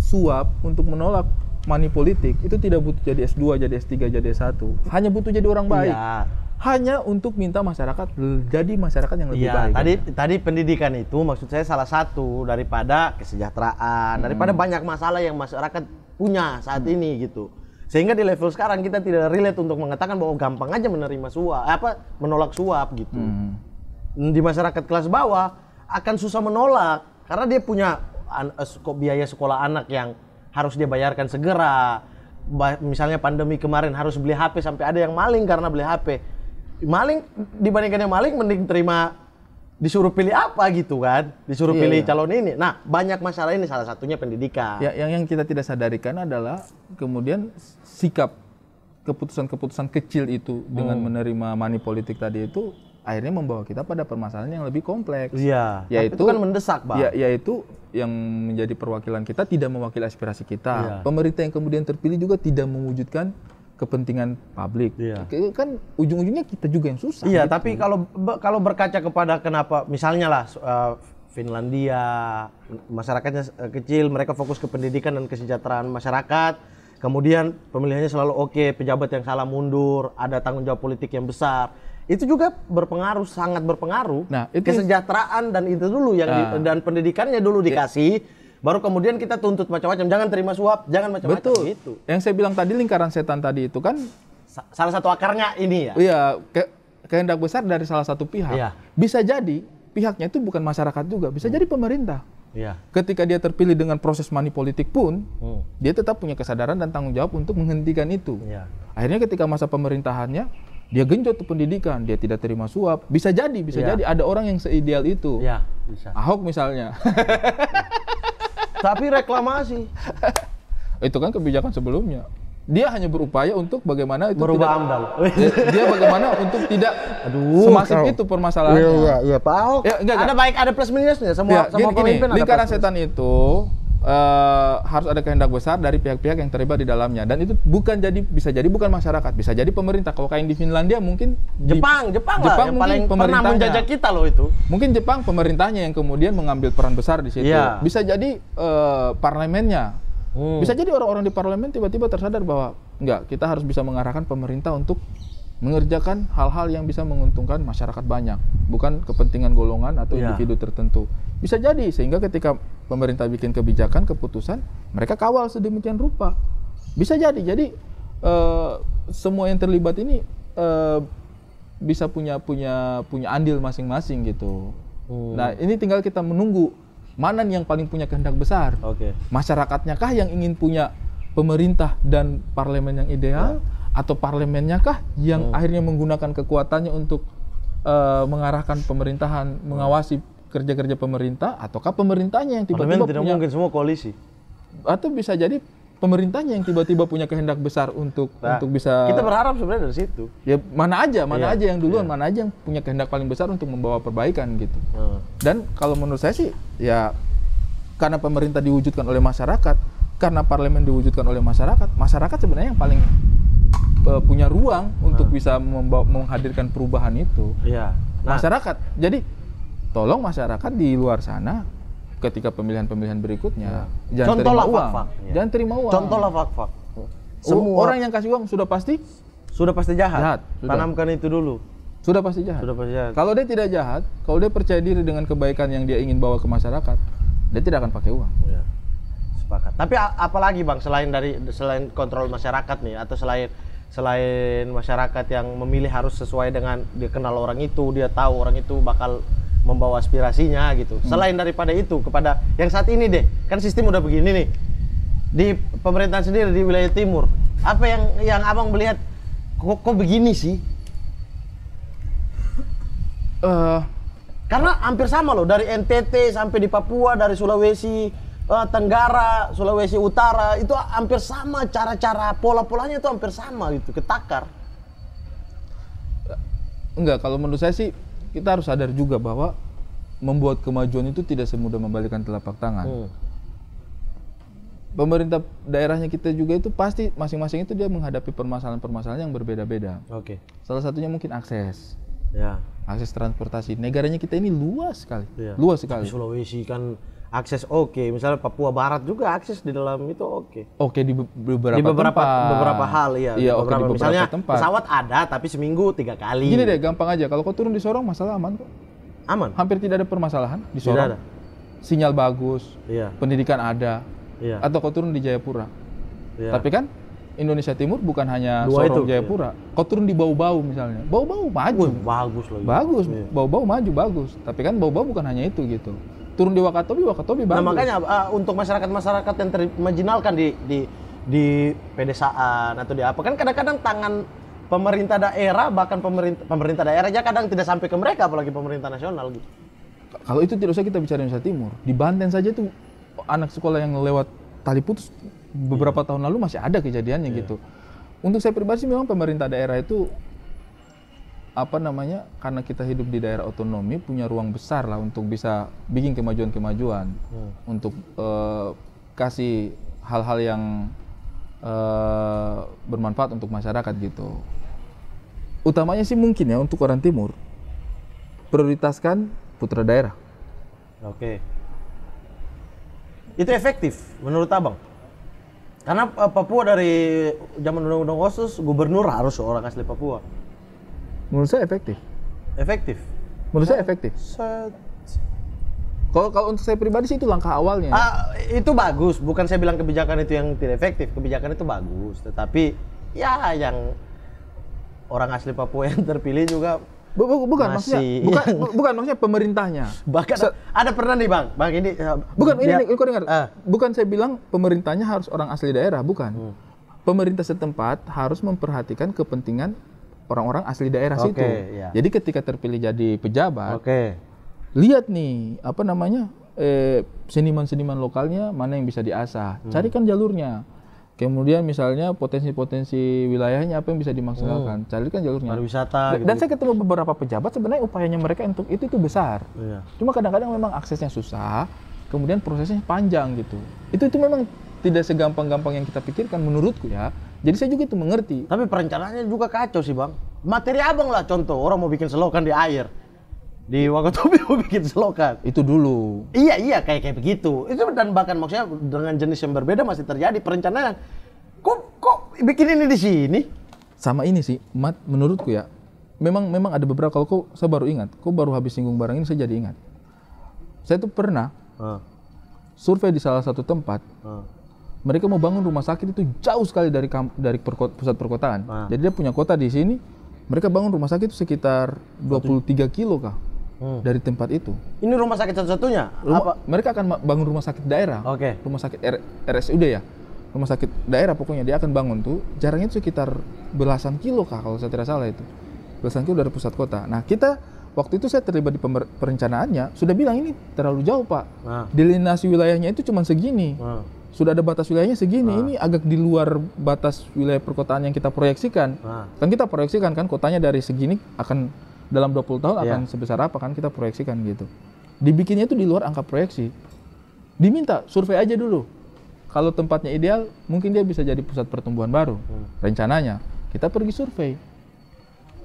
S1: suap untuk menolak money politik itu tidak butuh jadi S2 jadi S3 jadi S1 hanya butuh jadi orang baik ya. hanya untuk minta masyarakat jadi masyarakat yang lebih ya, baik tadi ya. tadi pendidikan itu maksud saya salah
S2: satu daripada kesejahteraan hmm. daripada banyak masalah yang masyarakat punya saat hmm. ini gitu sehingga di level sekarang kita tidak relate untuk mengatakan bahwa gampang aja menerima suap eh, apa menolak suap gitu hmm. di masyarakat kelas bawah akan susah menolak karena dia punya eh, biaya sekolah anak yang harus dia bayarkan segera misalnya pandemi kemarin harus beli HP sampai ada yang maling karena beli HP maling dibandingkan yang maling mending terima disuruh pilih apa gitu kan disuruh iya, pilih iya. calon ini nah banyak masalah ini salah satunya pendidikan ya
S1: yang yang kita tidak sadarikan adalah kemudian sikap keputusan-keputusan kecil itu hmm. dengan menerima money politik tadi itu akhirnya membawa kita pada permasalahan yang lebih kompleks iya yaitu itu kan mendesak bang ya, yaitu yang menjadi perwakilan kita tidak mewakili aspirasi kita iya. pemerintah yang kemudian terpilih juga tidak mewujudkan kepentingan publik. Iya. Kan ujung-ujungnya kita juga yang susah. Iya, gitu. tapi
S2: kalau kalau berkaca kepada kenapa misalnya lah eh, Finlandia masyarakatnya eh, kecil, mereka fokus ke pendidikan dan kesejahteraan masyarakat. Kemudian pemilihannya selalu oke, okay, pejabat yang salah mundur, ada tanggung jawab politik yang besar. Itu juga berpengaruh, sangat berpengaruh. Nah, itu kesejahteraan dan itu dulu yang nah, di, ah. dan pendidikannya dulu iya. dikasih baru kemudian kita tuntut macam-macam jangan terima suap jangan macam-macam betul gitu.
S1: yang saya bilang tadi lingkaran setan tadi itu kan salah satu akarnya ini ya iya ke kehendak besar dari salah satu pihak iya. bisa jadi pihaknya itu bukan masyarakat juga bisa hmm. jadi pemerintah Ya. Ketika dia terpilih dengan proses money politik pun, hmm. dia tetap punya kesadaran dan tanggung jawab untuk menghentikan itu. Ya. Akhirnya ketika masa pemerintahannya, dia genjot pendidikan, dia tidak terima suap. Bisa jadi, bisa ya. jadi ada orang yang seideal itu. Ya, bisa. Ahok misalnya. Hmm tapi reklamasi. itu kan kebijakan sebelumnya. Dia hanya berupaya untuk bagaimana itu berubah amdal. Dia, dia bagaimana untuk tidak Aduh, semasif itu permasalahannya. Iya, iya, iya Pak. Ya, enggak, enggak. Ada
S2: baik, ada plus minusnya semua ya, semua gini, pemimpin gini, lingkaran setan
S1: itu uh, harus ada kehendak besar dari pihak-pihak yang terlibat di dalamnya dan itu bukan jadi bisa jadi bukan masyarakat bisa jadi pemerintah kalau kayak di Finlandia mungkin Jepang di, Jepang, Jepang lah yang paling pernah menjajah kita loh itu mungkin Jepang pemerintahnya yang kemudian mengambil peran besar di situ yeah. bisa jadi uh, parlemennya hmm. bisa jadi orang-orang di parlemen tiba-tiba tersadar bahwa enggak kita harus bisa mengarahkan pemerintah untuk mengerjakan hal-hal yang bisa menguntungkan masyarakat banyak, bukan kepentingan golongan atau yeah. individu tertentu. Bisa jadi sehingga ketika pemerintah bikin kebijakan, keputusan, mereka kawal sedemikian rupa. Bisa jadi. Jadi uh, semua yang terlibat ini uh, bisa punya punya punya andil masing-masing gitu. Hmm. Nah, ini tinggal kita menunggu mana yang paling punya kehendak besar. Okay. Masyarakatnya kah yang ingin punya pemerintah dan parlemen yang ideal? Yeah atau parlemennya kah yang hmm. akhirnya menggunakan kekuatannya untuk uh, mengarahkan pemerintahan mengawasi kerja-kerja pemerintah ataukah pemerintahnya yang tiba-tiba tidak punya, mungkin semua koalisi atau bisa jadi pemerintahnya yang tiba-tiba punya kehendak besar untuk nah, untuk bisa kita berharap sebenarnya dari situ ya mana aja mana iya, aja yang duluan iya. mana aja yang punya kehendak paling besar untuk membawa perbaikan gitu hmm. dan kalau menurut saya sih ya karena pemerintah diwujudkan oleh masyarakat karena parlemen diwujudkan oleh masyarakat masyarakat sebenarnya yang paling uh, punya ruang ah. untuk bisa membawa, menghadirkan perubahan itu. ya. Nah. Masyarakat. Jadi tolong masyarakat di luar sana ketika pemilihan-pemilihan berikutnya ya. jangan Contohlah terima uang. Fak -fak. Iya. Jangan terima uang. Contohlah fak-fak. Semua orang yang kasih uang sudah pasti sudah pasti jahat. jahat. Sudah. Tanamkan itu dulu. Sudah pasti jahat. Sudah pasti jahat. Kalau dia tidak jahat, kalau dia percaya diri dengan kebaikan yang dia ingin bawa ke masyarakat, dia tidak akan pakai uang. Ya. Sepakat.
S2: Tapi apalagi Bang selain dari selain kontrol masyarakat nih atau selain selain masyarakat yang memilih harus sesuai dengan dia kenal orang itu, dia tahu orang itu bakal membawa aspirasinya gitu. Hmm. Selain daripada itu kepada yang saat ini deh, kan sistem udah begini nih. Di pemerintahan sendiri di wilayah timur, apa yang yang Abang melihat kok, kok begini sih? Uh, karena hampir sama loh dari NTT sampai di Papua, dari Sulawesi, Eh, Tenggara, Sulawesi Utara itu hampir sama cara-cara pola-polanya itu hampir sama gitu, ketakar.
S1: Enggak, kalau menurut saya sih kita harus sadar juga bahwa membuat kemajuan itu tidak semudah membalikan telapak tangan. Hmm. Pemerintah daerahnya kita juga itu pasti masing-masing itu dia menghadapi permasalahan-permasalahan yang berbeda-beda. Oke. Okay. Salah satunya mungkin akses. Ya. Akses transportasi. Negaranya kita ini luas sekali. Ya. Luas sekali. Di
S2: Sulawesi kan akses oke okay. misalnya Papua Barat juga akses di dalam itu oke okay.
S1: oke okay, di beberapa di beberapa tempat. beberapa hal ya iya, iya beberapa, okay, di beberapa misalnya tempat. pesawat ada tapi seminggu tiga kali gini deh gampang aja kalau kau turun di Sorong masalah aman kok aman hampir tidak ada permasalahan di Sorong tidak ada. sinyal bagus iya. pendidikan ada iya. atau kau turun di Jayapura iya. tapi kan Indonesia Timur bukan hanya Dua Sorong itu, iya. Jayapura iya. kau turun di Bau-Bau misalnya Bau-Bau maju Wih, bagus loh bagus iya. Bau-Bau iya. Bau -bau maju bagus tapi kan Bau-Bau bukan hanya itu gitu turun di Wakatobi, Wakatobi bagus. Nah, makanya uh, untuk masyarakat-masyarakat
S2: yang termajinalkan di di di pedesaan atau di apa kan kadang-kadang tangan pemerintah daerah bahkan pemerintah pemerintah daerah aja kadang tidak sampai ke mereka apalagi pemerintah nasional gitu.
S1: Kalau itu tidak usah kita bicara Indonesia Timur, di Banten saja tuh anak sekolah yang lewat tali putus beberapa yeah. tahun lalu masih ada kejadiannya yeah. gitu. Untuk saya pribadi sih memang pemerintah daerah itu apa namanya karena kita hidup di daerah otonomi punya ruang besar lah untuk bisa bikin kemajuan-kemajuan hmm. untuk uh, kasih hal-hal yang uh, bermanfaat untuk masyarakat gitu utamanya sih mungkin ya untuk orang timur prioritaskan putra daerah
S2: oke okay. itu efektif menurut abang karena eh, Papua dari zaman undang-undang khusus gubernur harus orang asli Papua
S1: Menurut saya efektif.
S2: Efektif. Menurut saya oh, efektif. Kalau kalau untuk saya pribadi
S1: sih itu langkah awalnya. Ah,
S2: itu bagus. Bukan saya bilang kebijakan itu yang tidak efektif. Kebijakan itu bagus, tetapi ya yang orang asli Papua yang terpilih juga
S1: bukan masih maksudnya bukan bukan maksudnya pemerintahnya. Bahkan so, ada pernah nih Bang, Bang ini eh, bukan ini, ini kau dengar. Uh. Bukan saya bilang pemerintahnya harus orang asli daerah, bukan. Hmm. Pemerintah setempat harus memperhatikan kepentingan orang-orang asli daerah okay, situ. Yeah. Jadi ketika terpilih jadi pejabat, okay. lihat nih apa namanya seniman eh, seniman-seniman lokalnya mana yang bisa diasah, hmm. carikan jalurnya. Kemudian misalnya potensi-potensi wilayahnya apa yang bisa dimaksimalkan, hmm. carikan jalurnya. Pariwisata. Dan, gitu. dan saya ketemu beberapa pejabat sebenarnya upayanya mereka untuk itu itu besar. Yeah. Cuma kadang-kadang memang aksesnya susah, kemudian prosesnya panjang gitu. Itu itu memang tidak segampang-gampang yang kita pikirkan menurutku ya. Jadi saya juga itu mengerti. Tapi perencanaannya juga kacau sih bang. Materi abang lah contoh orang mau
S2: bikin selokan di air. Di itu mau bikin selokan. Itu dulu. Iya iya kayak kayak begitu. Itu dan bahkan maksudnya dengan jenis yang berbeda masih terjadi perencanaan. Kok
S1: kok bikin ini di sini? Sama ini sih, mat menurutku ya. Memang memang ada beberapa kalau kok saya baru ingat, kok baru habis singgung barang ini saya jadi ingat. Saya tuh pernah uh. survei di salah satu tempat mereka mau bangun rumah sakit itu jauh sekali dari dari perko pusat perkotaan. Ah. Jadi dia punya kota di sini, mereka bangun rumah sakit itu sekitar 23 kilo kah hmm. dari tempat itu. Ini rumah sakit satu-satunya? mereka akan bangun rumah sakit daerah. Oke. Okay. Rumah sakit R, RSUD ya. Rumah sakit daerah pokoknya dia akan bangun tuh. Jaraknya itu sekitar belasan kilo kah kalau saya tidak salah itu. Belasan kilo dari pusat kota. Nah, kita waktu itu saya terlibat di perencanaannya, sudah bilang ini terlalu jauh, Pak. Nah. Delineasi wilayahnya itu cuma segini. Nah sudah ada batas wilayahnya segini, ah. ini agak di luar batas wilayah perkotaan yang kita proyeksikan. Ah. Kan kita proyeksikan kan kotanya dari segini akan dalam 20 tahun yeah. akan sebesar apa kan kita proyeksikan gitu. Dibikinnya itu di luar angka proyeksi. Diminta survei aja dulu. Kalau tempatnya ideal, mungkin dia bisa jadi pusat pertumbuhan baru. Hmm. Rencananya kita pergi survei.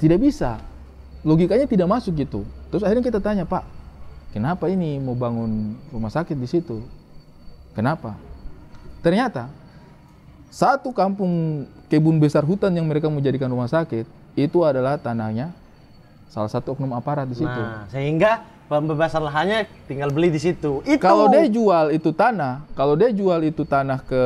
S1: Tidak bisa. Logikanya tidak masuk gitu. Terus akhirnya kita tanya, "Pak, kenapa ini mau bangun rumah sakit di situ?" Kenapa? Ternyata satu kampung kebun besar hutan yang mereka menjadikan rumah sakit itu adalah tanahnya salah satu oknum aparat di situ. Nah,
S2: sehingga pembebasan lahannya tinggal beli di situ. Itu. Kalau dia
S1: jual itu tanah, kalau dia jual itu tanah ke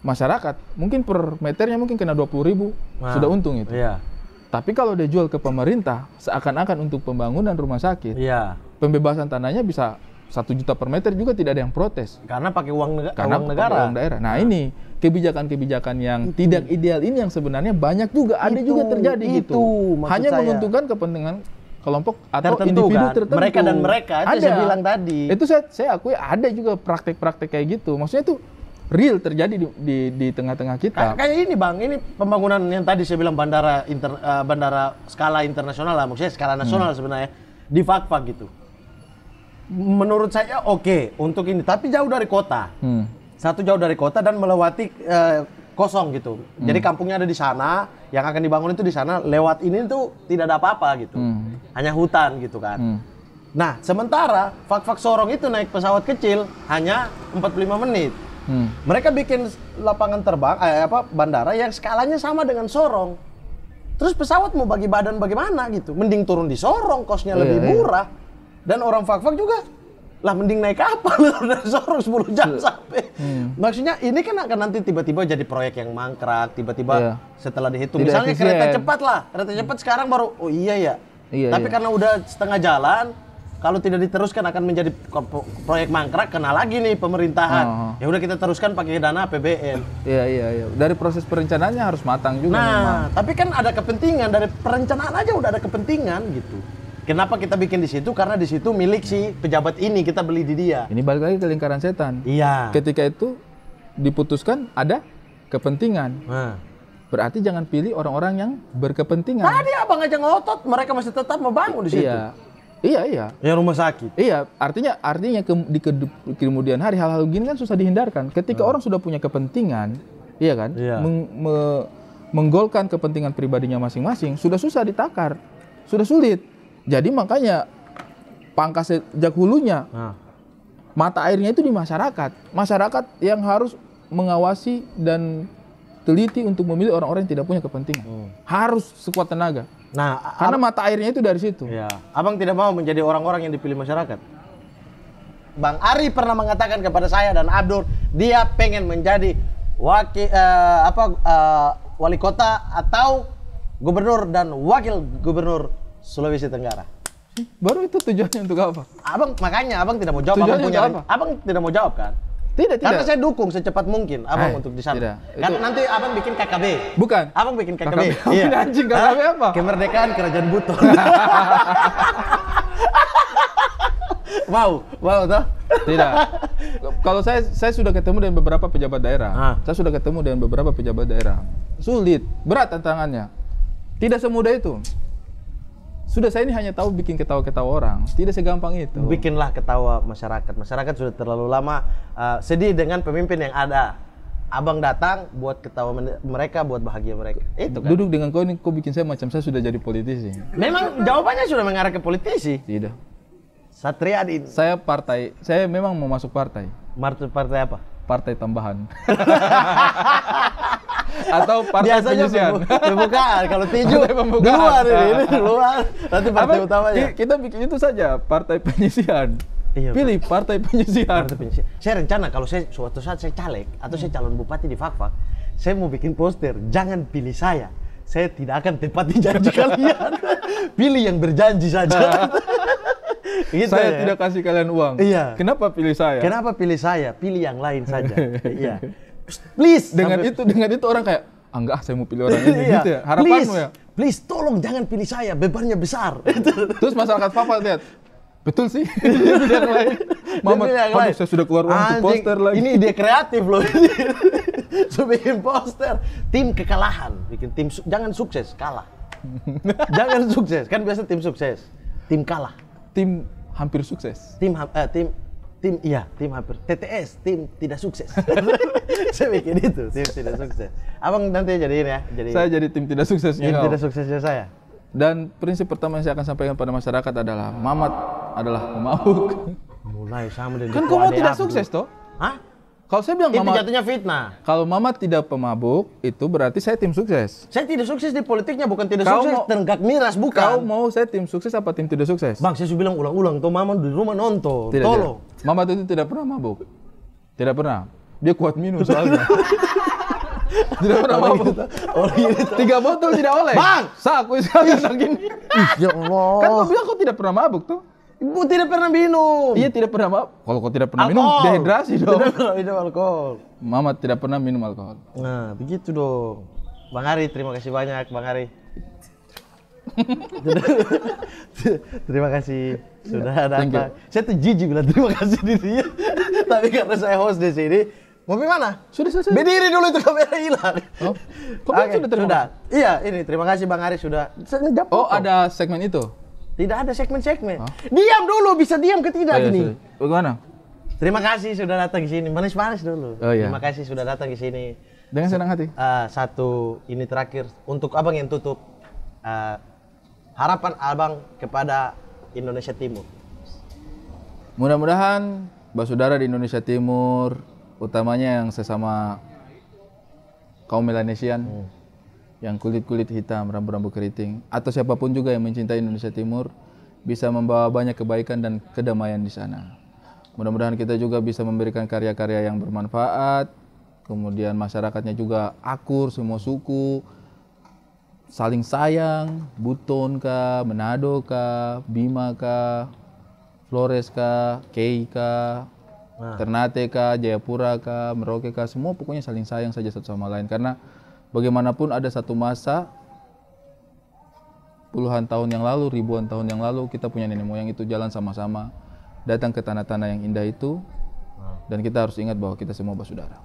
S1: masyarakat, mungkin per meternya mungkin kena 20 ribu. Nah, Sudah untung itu. Iya. Tapi kalau dia jual ke pemerintah, seakan-akan untuk pembangunan rumah sakit, iya. pembebasan tanahnya bisa satu juta per meter juga tidak ada yang protes karena pakai uang, neg karena uang negara uang daerah nah, nah. ini kebijakan-kebijakan yang itu. tidak ideal ini yang sebenarnya banyak juga ada itu, juga terjadi itu, gitu hanya saya. menguntungkan kepentingan kelompok atau tertentu, individu kan? tertentu mereka dan mereka itu ada. saya bilang tadi itu saya saya akui ada juga praktek-praktek kayak gitu maksudnya itu real terjadi di tengah-tengah kita kayak
S2: ini bang ini pembangunan yang tadi saya bilang bandara inter, uh, bandara skala internasional lah maksudnya skala nasional hmm. sebenarnya di fak gitu menurut saya oke okay untuk ini, tapi jauh dari kota. Hmm. Satu jauh dari kota dan melewati eh, kosong gitu. Hmm. Jadi kampungnya ada di sana, yang akan dibangun itu di sana. Lewat ini tuh tidak ada apa-apa gitu, hmm. hanya hutan gitu kan. Hmm. Nah, sementara Fak-Fak Sorong itu naik pesawat kecil hanya 45 menit. Hmm. Mereka bikin lapangan terbang, eh, apa bandara yang skalanya sama dengan Sorong. Terus pesawat mau bagi badan bagaimana gitu? Mending turun di Sorong, kosnya oh, lebih iya, murah. Dan orang fak-fak juga lah mending naik kapal udah sore 10 jam iya. sampai. Hmm. Maksudnya ini kan akan nanti tiba-tiba jadi proyek yang mangkrak, tiba-tiba yeah. setelah dihitung Tidak misalnya efisien. kereta cepat lah, kereta cepat sekarang baru oh iya ya. Iya, Tapi iya. karena udah setengah jalan, kalau tidak diteruskan akan menjadi proyek mangkrak kena lagi nih pemerintahan. Uh oh, -huh. Oh. Ya udah kita teruskan pakai dana APBN. Iya iya iya. Dari proses perencanaannya harus matang juga Nah, memang. tapi kan ada kepentingan dari perencanaan aja udah ada kepentingan gitu. Kenapa kita bikin di situ? Karena di situ milik si pejabat ini, kita beli di dia.
S1: Ini balik lagi ke lingkaran setan. Iya. Ketika itu diputuskan ada kepentingan. Nah. Berarti jangan pilih orang-orang yang berkepentingan. Tadi
S2: abang aja ngotot, mereka masih tetap membangun di situ. Iya.
S1: Iya, iya. Ya rumah sakit. Iya, artinya artinya ke, di ke, kemudian hari hal-hal gini kan susah dihindarkan. Ketika nah. orang sudah punya kepentingan, iya kan? Iya. Meng, me, menggolkan kepentingan pribadinya masing-masing sudah susah ditakar, sudah sulit. Jadi makanya pangkas sejak hulunya. Nah. Mata airnya itu di masyarakat. Masyarakat yang harus mengawasi dan teliti untuk memilih orang-orang yang tidak punya kepentingan. Hmm. Harus sekuat tenaga. Nah, karena mata airnya
S2: itu dari situ. Ya. Abang tidak mau menjadi orang-orang yang dipilih masyarakat. Bang Ari pernah mengatakan kepada saya dan Abdur, dia pengen menjadi wakil uh, eh, apa uh, wali kota atau gubernur dan wakil gubernur Sulawesi Tenggara. Baru itu tujuannya untuk apa? Abang makanya abang tidak mau jawab. Tujuannya abang punya apa? Abang tidak mau jawab kan? Tidak, tidak. Karena saya dukung secepat mungkin abang Hai, eh, untuk di sana. Kan itu... nanti abang bikin KKB. Bukan. Abang bikin KKB. KKB. Iya. anjing KKB apa? Kemerdekaan Kerajaan Buto.
S1: wow, wow toh? Tidak. Kalau saya saya sudah ketemu dengan beberapa pejabat daerah. Ah. Saya sudah ketemu dengan beberapa pejabat daerah. Sulit, berat tantangannya. Tidak semudah itu. Sudah saya ini hanya tahu bikin ketawa-ketawa orang. Tidak segampang itu. Bikinlah ketawa masyarakat. Masyarakat
S2: sudah terlalu lama uh, sedih dengan pemimpin yang ada. Abang datang buat ketawa
S1: mereka, buat bahagia mereka. Itu kan. Duduk dengan kau ini kau bikin saya macam saya sudah jadi politisi. Memang jawabannya sudah mengarah ke politisi. Tidak. Satria di... Saya partai. Saya memang mau masuk partai. partai apa? Partai tambahan. atau partai Biasanya penyusian?
S2: pembukaan. Kalau tinju pembukaan. di luar ini, luar. Nanti partai Apa, utamanya.
S1: Kita bikin itu saja, partai penyisian. Iya, Pilih partai penyisian.
S2: Partai penyisian. Saya rencana kalau saya suatu saat saya caleg atau saya hmm. calon bupati di Fakfak, saya mau bikin poster, jangan pilih saya. Saya tidak akan tepati janji kalian. pilih yang berjanji saja.
S1: gitu saya ya. tidak kasih kalian uang. Iya. Kenapa pilih saya? Kenapa pilih
S2: saya? Pilih yang lain saja. iya
S1: please dengan sampai... itu dengan itu orang kayak ah, enggak saya mau pilih orang ini iya. gitu ya harapanmu please, ya
S2: please tolong jangan pilih saya bebannya besar
S1: terus masyarakat papa lihat betul sih yang lain
S2: mama yang saya sudah keluar uang untuk poster lagi ini dia
S1: kreatif loh so bikin poster
S2: tim kekalahan bikin tim su jangan sukses kalah jangan sukses kan biasa tim sukses tim kalah tim hampir sukses tim ha eh, tim tim iya tim hampir TTS tim tidak sukses saya bikin itu tim tidak sukses abang nanti ya jadiin ya jadi saya jadi
S1: tim tidak sukses. tim ya. tidak suksesnya saya dan prinsip pertama yang saya akan sampaikan pada masyarakat adalah mamat adalah pemabuk mulai sama dengan kan kamu tidak sukses toh Hah? Kalau saya bilang itu mama, jatuhnya fitnah. Kalau mama tidak pemabuk, itu berarti saya tim sukses. Saya
S2: tidak sukses di politiknya, bukan tidak kau sukses mau,
S1: tenggak miras, bukan. Kau mau saya tim sukses apa tim tidak sukses? Bang, saya sudah bilang ulang-ulang, tuh mama di rumah nonton, tidak, tolong. Tidak. Mama itu tidak pernah mabuk. Tidak pernah. Dia kuat minum soalnya. tidak pernah mabuk. Tiga botol tidak oleh. Bang! Saku saya gini. Ya Allah. Kan kau bilang kau tidak pernah mabuk tuh. Ibu tidak pernah minum. Iya tidak pernah maaf. Kalau kau tidak pernah alkohol. minum dehidrasi dong. Tidak pernah minum alkohol. Mama tidak pernah minum alkohol. Nah begitu dong.
S2: Bang Ari terima kasih banyak Bang Ari. terima kasih sudah datang. Saya tuh jijik bilang terima kasih di dia. Tapi karena saya host di sini, Mau gimana? Sudah selesai. Berdiri dulu itu kamera hilang. Oh.
S1: Kok okay, sudah terima Iya, ini terima kasih Bang Ari sudah. Saya oh, ada segmen itu.
S2: Tidak ada segmen-segmen. Huh? Diam dulu, bisa diam ke tidak oh, iya, Bagaimana? Terima kasih sudah datang ke sini. Manis-manis dulu. Oh, iya. Terima kasih sudah datang ke sini. Dengan senang hati. Uh, satu ini terakhir untuk Abang yang tutup. Uh, harapan Abang kepada Indonesia Timur.
S1: Mudah-mudahan saudara di Indonesia Timur, utamanya yang sesama kaum Melanesian, hmm yang kulit-kulit hitam, rambut-rambut keriting, atau siapapun juga yang mencintai Indonesia Timur bisa membawa banyak kebaikan dan kedamaian di sana. Mudah-mudahan kita juga bisa memberikan karya-karya yang bermanfaat, kemudian masyarakatnya juga akur, semua suku, saling sayang, Buton kah, Manado kah, Bima kah, Flores kah, Kei kah, nah. Ternate kah, Jayapura kah, Merauke kah, semua pokoknya saling sayang saja satu sama lain karena Bagaimanapun ada satu masa puluhan tahun yang lalu, ribuan tahun yang lalu kita punya nenek moyang itu jalan sama-sama datang ke tanah-tanah yang indah itu dan kita harus ingat bahwa kita semua bersaudara.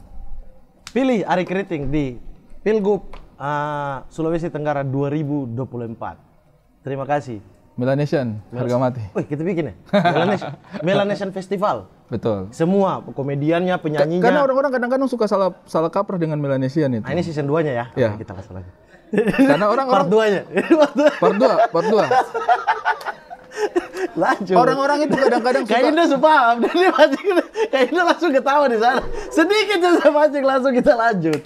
S1: Pilih Ari Keriting di
S2: Pilgub uh, Sulawesi Tenggara 2024. Terima kasih.
S1: Melanesian, harga mati. Wih, kita bikin ya. Melanesian,
S2: Melanesian Festival.
S1: Betul. Semua komediannya, penyanyinya. Karena orang-orang kadang-kadang suka salah salah kaprah dengan Melanesian itu. Nah, ini season
S2: 2-nya ya. Iya. Kita bahas lagi. Karena orang-orang part 2-nya. part 2, part 2. Lanjut. Orang-orang itu kadang-kadang suka. Kayaknya sudah paham. ini dia masih kayaknya langsung ketawa di sana. Sedikit saja masih langsung kita lanjut.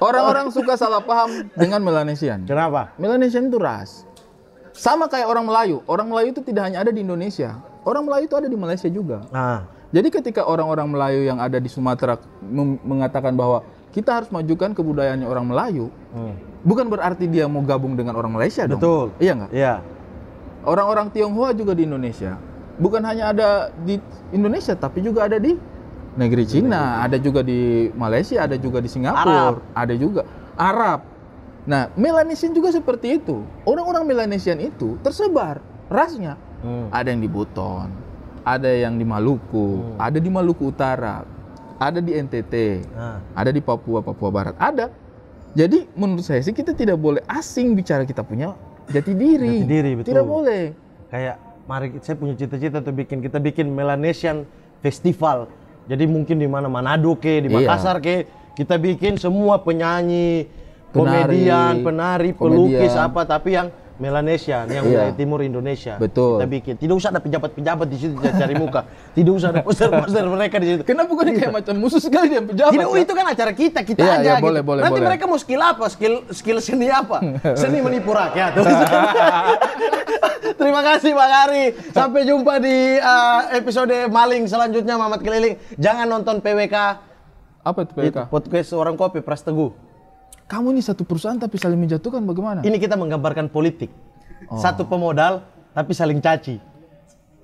S1: Orang-orang suka salah paham dengan Melanesian. Kenapa? Melanesian itu ras. Sama kayak orang Melayu. Orang Melayu itu tidak hanya ada di Indonesia. Orang Melayu itu ada di Malaysia juga. Nah. Jadi ketika orang-orang Melayu yang ada di Sumatera mengatakan bahwa kita harus majukan kebudayaannya orang Melayu, hmm. bukan berarti dia mau gabung dengan orang Malaysia dong. Betul. Iya nggak? Iya. Orang-orang Tionghoa juga di Indonesia. Bukan hanya ada di Indonesia, tapi juga ada di negeri Cina, ada juga di Malaysia, ada juga di Singapura, Arab. ada juga Arab Nah, Melanesian juga seperti itu. Orang-orang Melanesian itu tersebar rasnya. Hmm. Ada yang di Buton, ada yang di Maluku, hmm. ada di Maluku Utara, ada di NTT, nah. ada di Papua, Papua Barat. Ada. Jadi menurut saya sih kita tidak boleh asing bicara kita punya jati diri. Jati diri betul. Tidak
S2: boleh. Kayak mari saya punya cita-cita tuh bikin kita bikin Melanesian Festival. Jadi mungkin di mana Manado ke, di iya. Makassar iya. ke, kita bikin semua penyanyi penari, komedian, penari, pelukis komedian. apa tapi yang Melanesia, yang iya. wilayah timur Indonesia. Betul. Kita bikin. Tidak usah ada pejabat-pejabat di situ cari muka. Tidak usah ada poster-poster mereka di situ. Kenapa bukan kayak gitu. macam musuh sekali yang pejabat? Tidak, oh, ya? itu kan acara kita, kita iya, aja. Iya, gitu. boleh, boleh, Nanti boleh. mereka mau skill apa? Skill skill seni apa? Seni menipu rakyat. Terima kasih Bang Ari. Sampai jumpa di uh, episode maling selanjutnya Mamat Keliling. Jangan nonton PWK. Apa itu PWK? Podcast orang kopi Pras Teguh
S1: kamu ini satu perusahaan tapi saling menjatuhkan bagaimana? Ini kita menggambarkan politik.
S2: Oh. Satu pemodal tapi saling caci.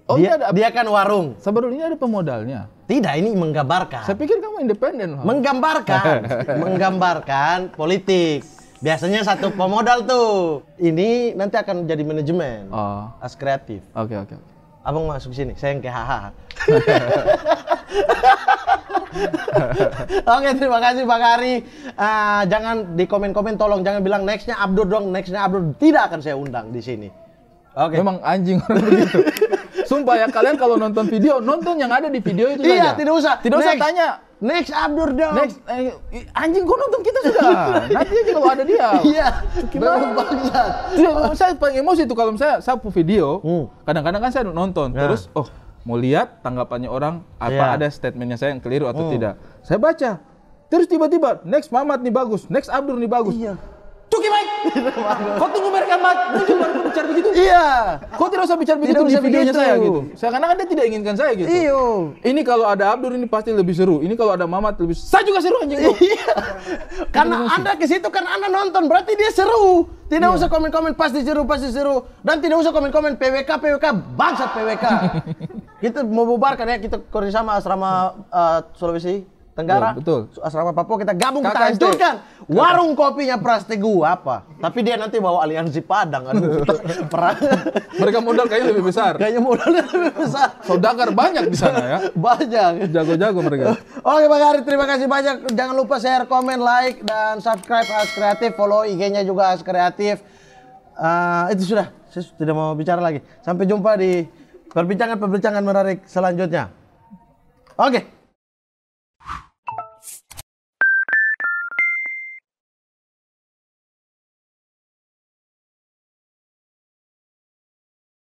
S2: Oh, dia, ada, dia kan warung. Sebenarnya ada pemodalnya. Tidak, ini menggambarkan. Saya pikir kamu independen. Menggambarkan, menggambarkan politik. Biasanya satu pemodal tuh. Ini nanti akan jadi manajemen, oh. as kreatif. Oke okay, oke. Okay abang masuk sini saya yang kayak hahaha Oke terima kasih Pak Ari. Uh, jangan di komen-komen tolong jangan bilang nextnya Abdul dong, nextnya Abdul tidak akan saya undang di sini.
S1: Oke. Okay. Memang anjing orang begitu. Sumpah ya kalian kalau nonton video nonton yang ada di video itu iya, saja. Iya tidak usah. Tidak Next. usah tanya Next Abdur dong. Next eh, anjing gua nonton kita sudah. Nanti aja kalau ada dia. Iya. Gimana bangsat? Iya, saya paling emosi tuh kalau misalnya saya video, hmm. kadang-kadang kan saya nonton ya. terus oh mau lihat tanggapannya orang apa ya. ada statementnya saya yang keliru atau hmm. tidak. Saya baca. Terus tiba-tiba next Mamat nih bagus, next Abdur nih bagus. Iya Cuki Mike. Kau tunggu mereka Mike, mungkin baru bicara begitu. Iya. Kau tidak usah bicara begitu di videonya begitu. saya gitu. Saya karena kan dia tidak inginkan saya gitu. Iyo. Ini kalau ada Abdur ini pasti lebih seru. Ini kalau ada Mamat lebih seru. Saya juga seru anjing Iya. karena anda ke situ kan anda nonton berarti dia seru. Tidak iya. usah komen-komen pasti seru pasti
S2: seru dan tidak usah komen-komen PWK PWK bangsat PWK. kita gitu, mau bubarkan ya kita kerjasama asrama uh, Sulawesi Tenggara, betul, betul. asrama Papua kita gabung Kakak kita hancurkan. Warung kopinya Prastegu apa? Tapi dia nanti bawa aliansi Padang aduh. Mereka modal kayaknya lebih besar. Kayaknya modalnya lebih besar. Saudagar banyak di sana ya. Banyak.
S1: Jago-jago mereka.
S2: Oke Bang Ari, terima kasih banyak. Jangan lupa share, komen, like dan subscribe As Kreatif, follow IG-nya juga As Kreatif. Uh, itu sudah. Saya tidak mau bicara lagi. Sampai jumpa di perbincangan-perbincangan menarik selanjutnya.
S1: Oke. Okay.